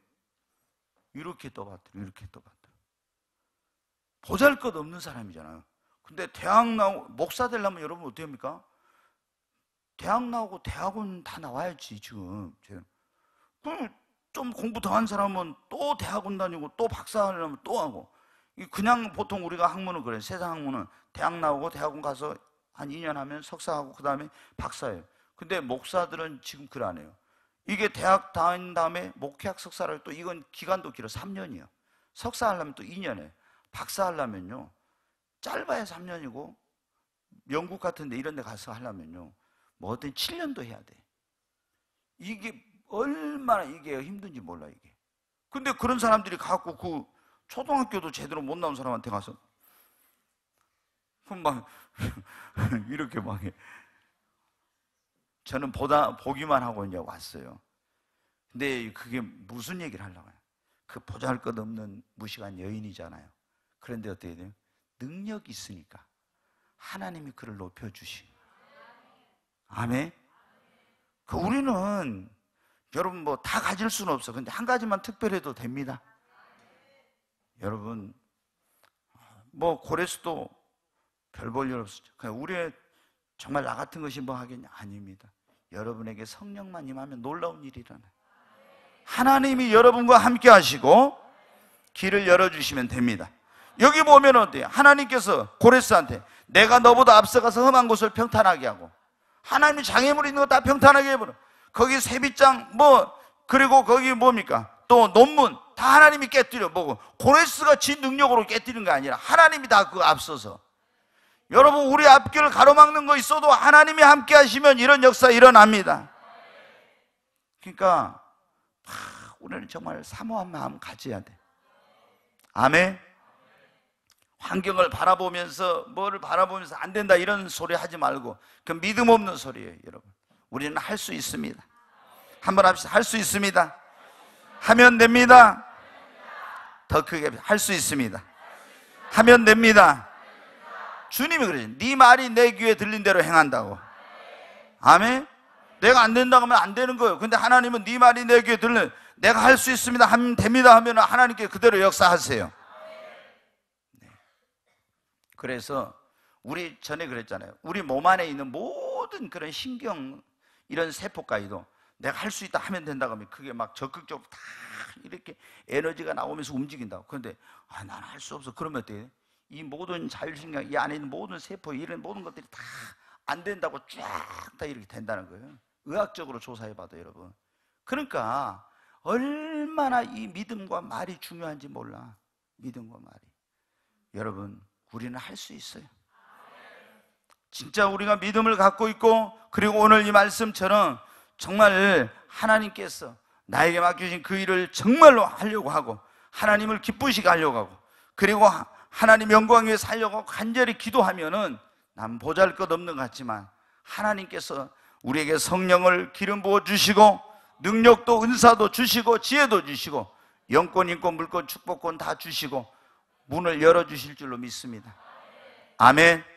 이렇게 떠받들어, 이렇게 떠받들어. 보잘 것 없는 사람이잖아요. 근데 대학 나오, 목사 되려면 여러분 어떻게 합니까? 대학 나오고 대학원 다 나와야지, 지금. 그럼 좀 공부 더 한 사람은 또 대학원 다니고 또 박사 하려면 또 하고. 그냥 보통 우리가 학문은 그래. 세상 학문은 대학 나오고 대학원 가서 한 2년 하면 석사하고 그 다음에 박사예요. 근데 목사들은 지금 그러네요. 이게 대학 다닌 다음에 목회학 석사를 또 이건 기간도 길어 3년이요. 석사 하려면 또 2년에 박사 하려면요. 짧아야 3년이고 영국 같은 데 이런 데 가서 하려면요. 뭐든 7년도 해야 돼. 이게 얼마나 이게 힘든지 몰라 이게. 근데 그런 사람들이 갖고 그 초등학교도 제대로 못 나온 사람한테 가서 그럼 (laughs) 막 (laughs) 이렇게 막 해. 저는 보다 보기만 하고 이제 왔어요. 근데 그게 무슨 얘기를 하려고 해요? 그 보잘것없는 무식한 여인이잖아요. 그런데 어떻게 돼요? 능력이 있으니까 하나님이 그를 높여 주신. 아멘. 그 우리는 여러분 뭐 다 가질 수는 없어. 근데 한 가지만 특별해도 됩니다. 여러분 뭐고래수도별 볼 일 없었죠. 그냥 우리의 정말 나 같은 것이 뭐 하겠냐? 아닙니다. 여러분에게 성령만 임하면 놀라운 일이라는. 하나님이 여러분과 함께 하시고 길을 열어주시면 됩니다. 여기 보면 어때요? 하나님께서 고레스한테 내가 너보다 앞서가서 험한 곳을 평탄하게 하고 하나님이 장애물 있는 거 다 평탄하게 해버려. 거기 세빗장 뭐 그리고 거기 뭡니까? 또 논문 다 하나님이 깨뜨려 보고 고레스가 진 능력으로 깨뜨린 게 아니라 하나님이 다 그 앞서서 여러분 우리 앞길을 가로막는 거 있어도 하나님이 함께 하시면 이런 역사 일어납니다. 그러니까 하, 우리는 정말 사모한 마음 가져야 돼. 아멘. 환경을 바라보면서 뭐를 바라보면서 안 된다 이런 소리 하지 말고 그 믿음 없는 소리예요, 여러분. 우리는 할 수 있습니다. 한 번 합시다. 할 수 있습니다. 하면 됩니다. 더 크게 할 수 있습니다. 하면 됩니다. 주님이 그러신 네 말이 내 귀에 들린 대로 행한다고 아멘 내가 안 된다 고 하면 안 되는 거예요 근데 하나님은 네 말이 내 귀에 들려 내가 할 수 있습니다 하면 됩니다 하면 하나님께 그대로 역사하세요 네. 그래서 우리 전에 그랬잖아요 우리 몸 안에 있는 모든 그런 신경 이런 세포까지도 내가 할 수 있다 하면 된다고 하면 그게 막 적극적으로 다 이렇게 에너지가 나오면서 움직인다고 그런데 아, 나는 할 수 없어 그러면 어떻게 돼? 이 모든 자율신경, 이 안에 있는 모든 세포, 이런 모든 것들이 다 안 된다고 쫙 다 이렇게 된다는 거예요. 의학적으로 조사해봐도 여러분. 그러니까 얼마나 이 믿음과 말이 중요한지 몰라. 믿음과 말이. 여러분, 우리는 할 수 있어요. 진짜 우리가 믿음을 갖고 있고, 그리고 오늘 이 말씀처럼 정말 하나님께서 나에게 맡겨주신 그 일을 정말로 하려고 하고, 하나님을 기쁘시게 하려고 하고, 그리고 하나님 영광 위에 살려고 간절히 기도하면은 난 보잘 것 없는 것 같지만 하나님께서 우리에게 성령을 기름 부어 주시고 능력도 은사도 주시고 지혜도 주시고 영권, 인권, 물권, 축복권 다 주시고 문을 열어 주실 줄로 믿습니다. 아멘.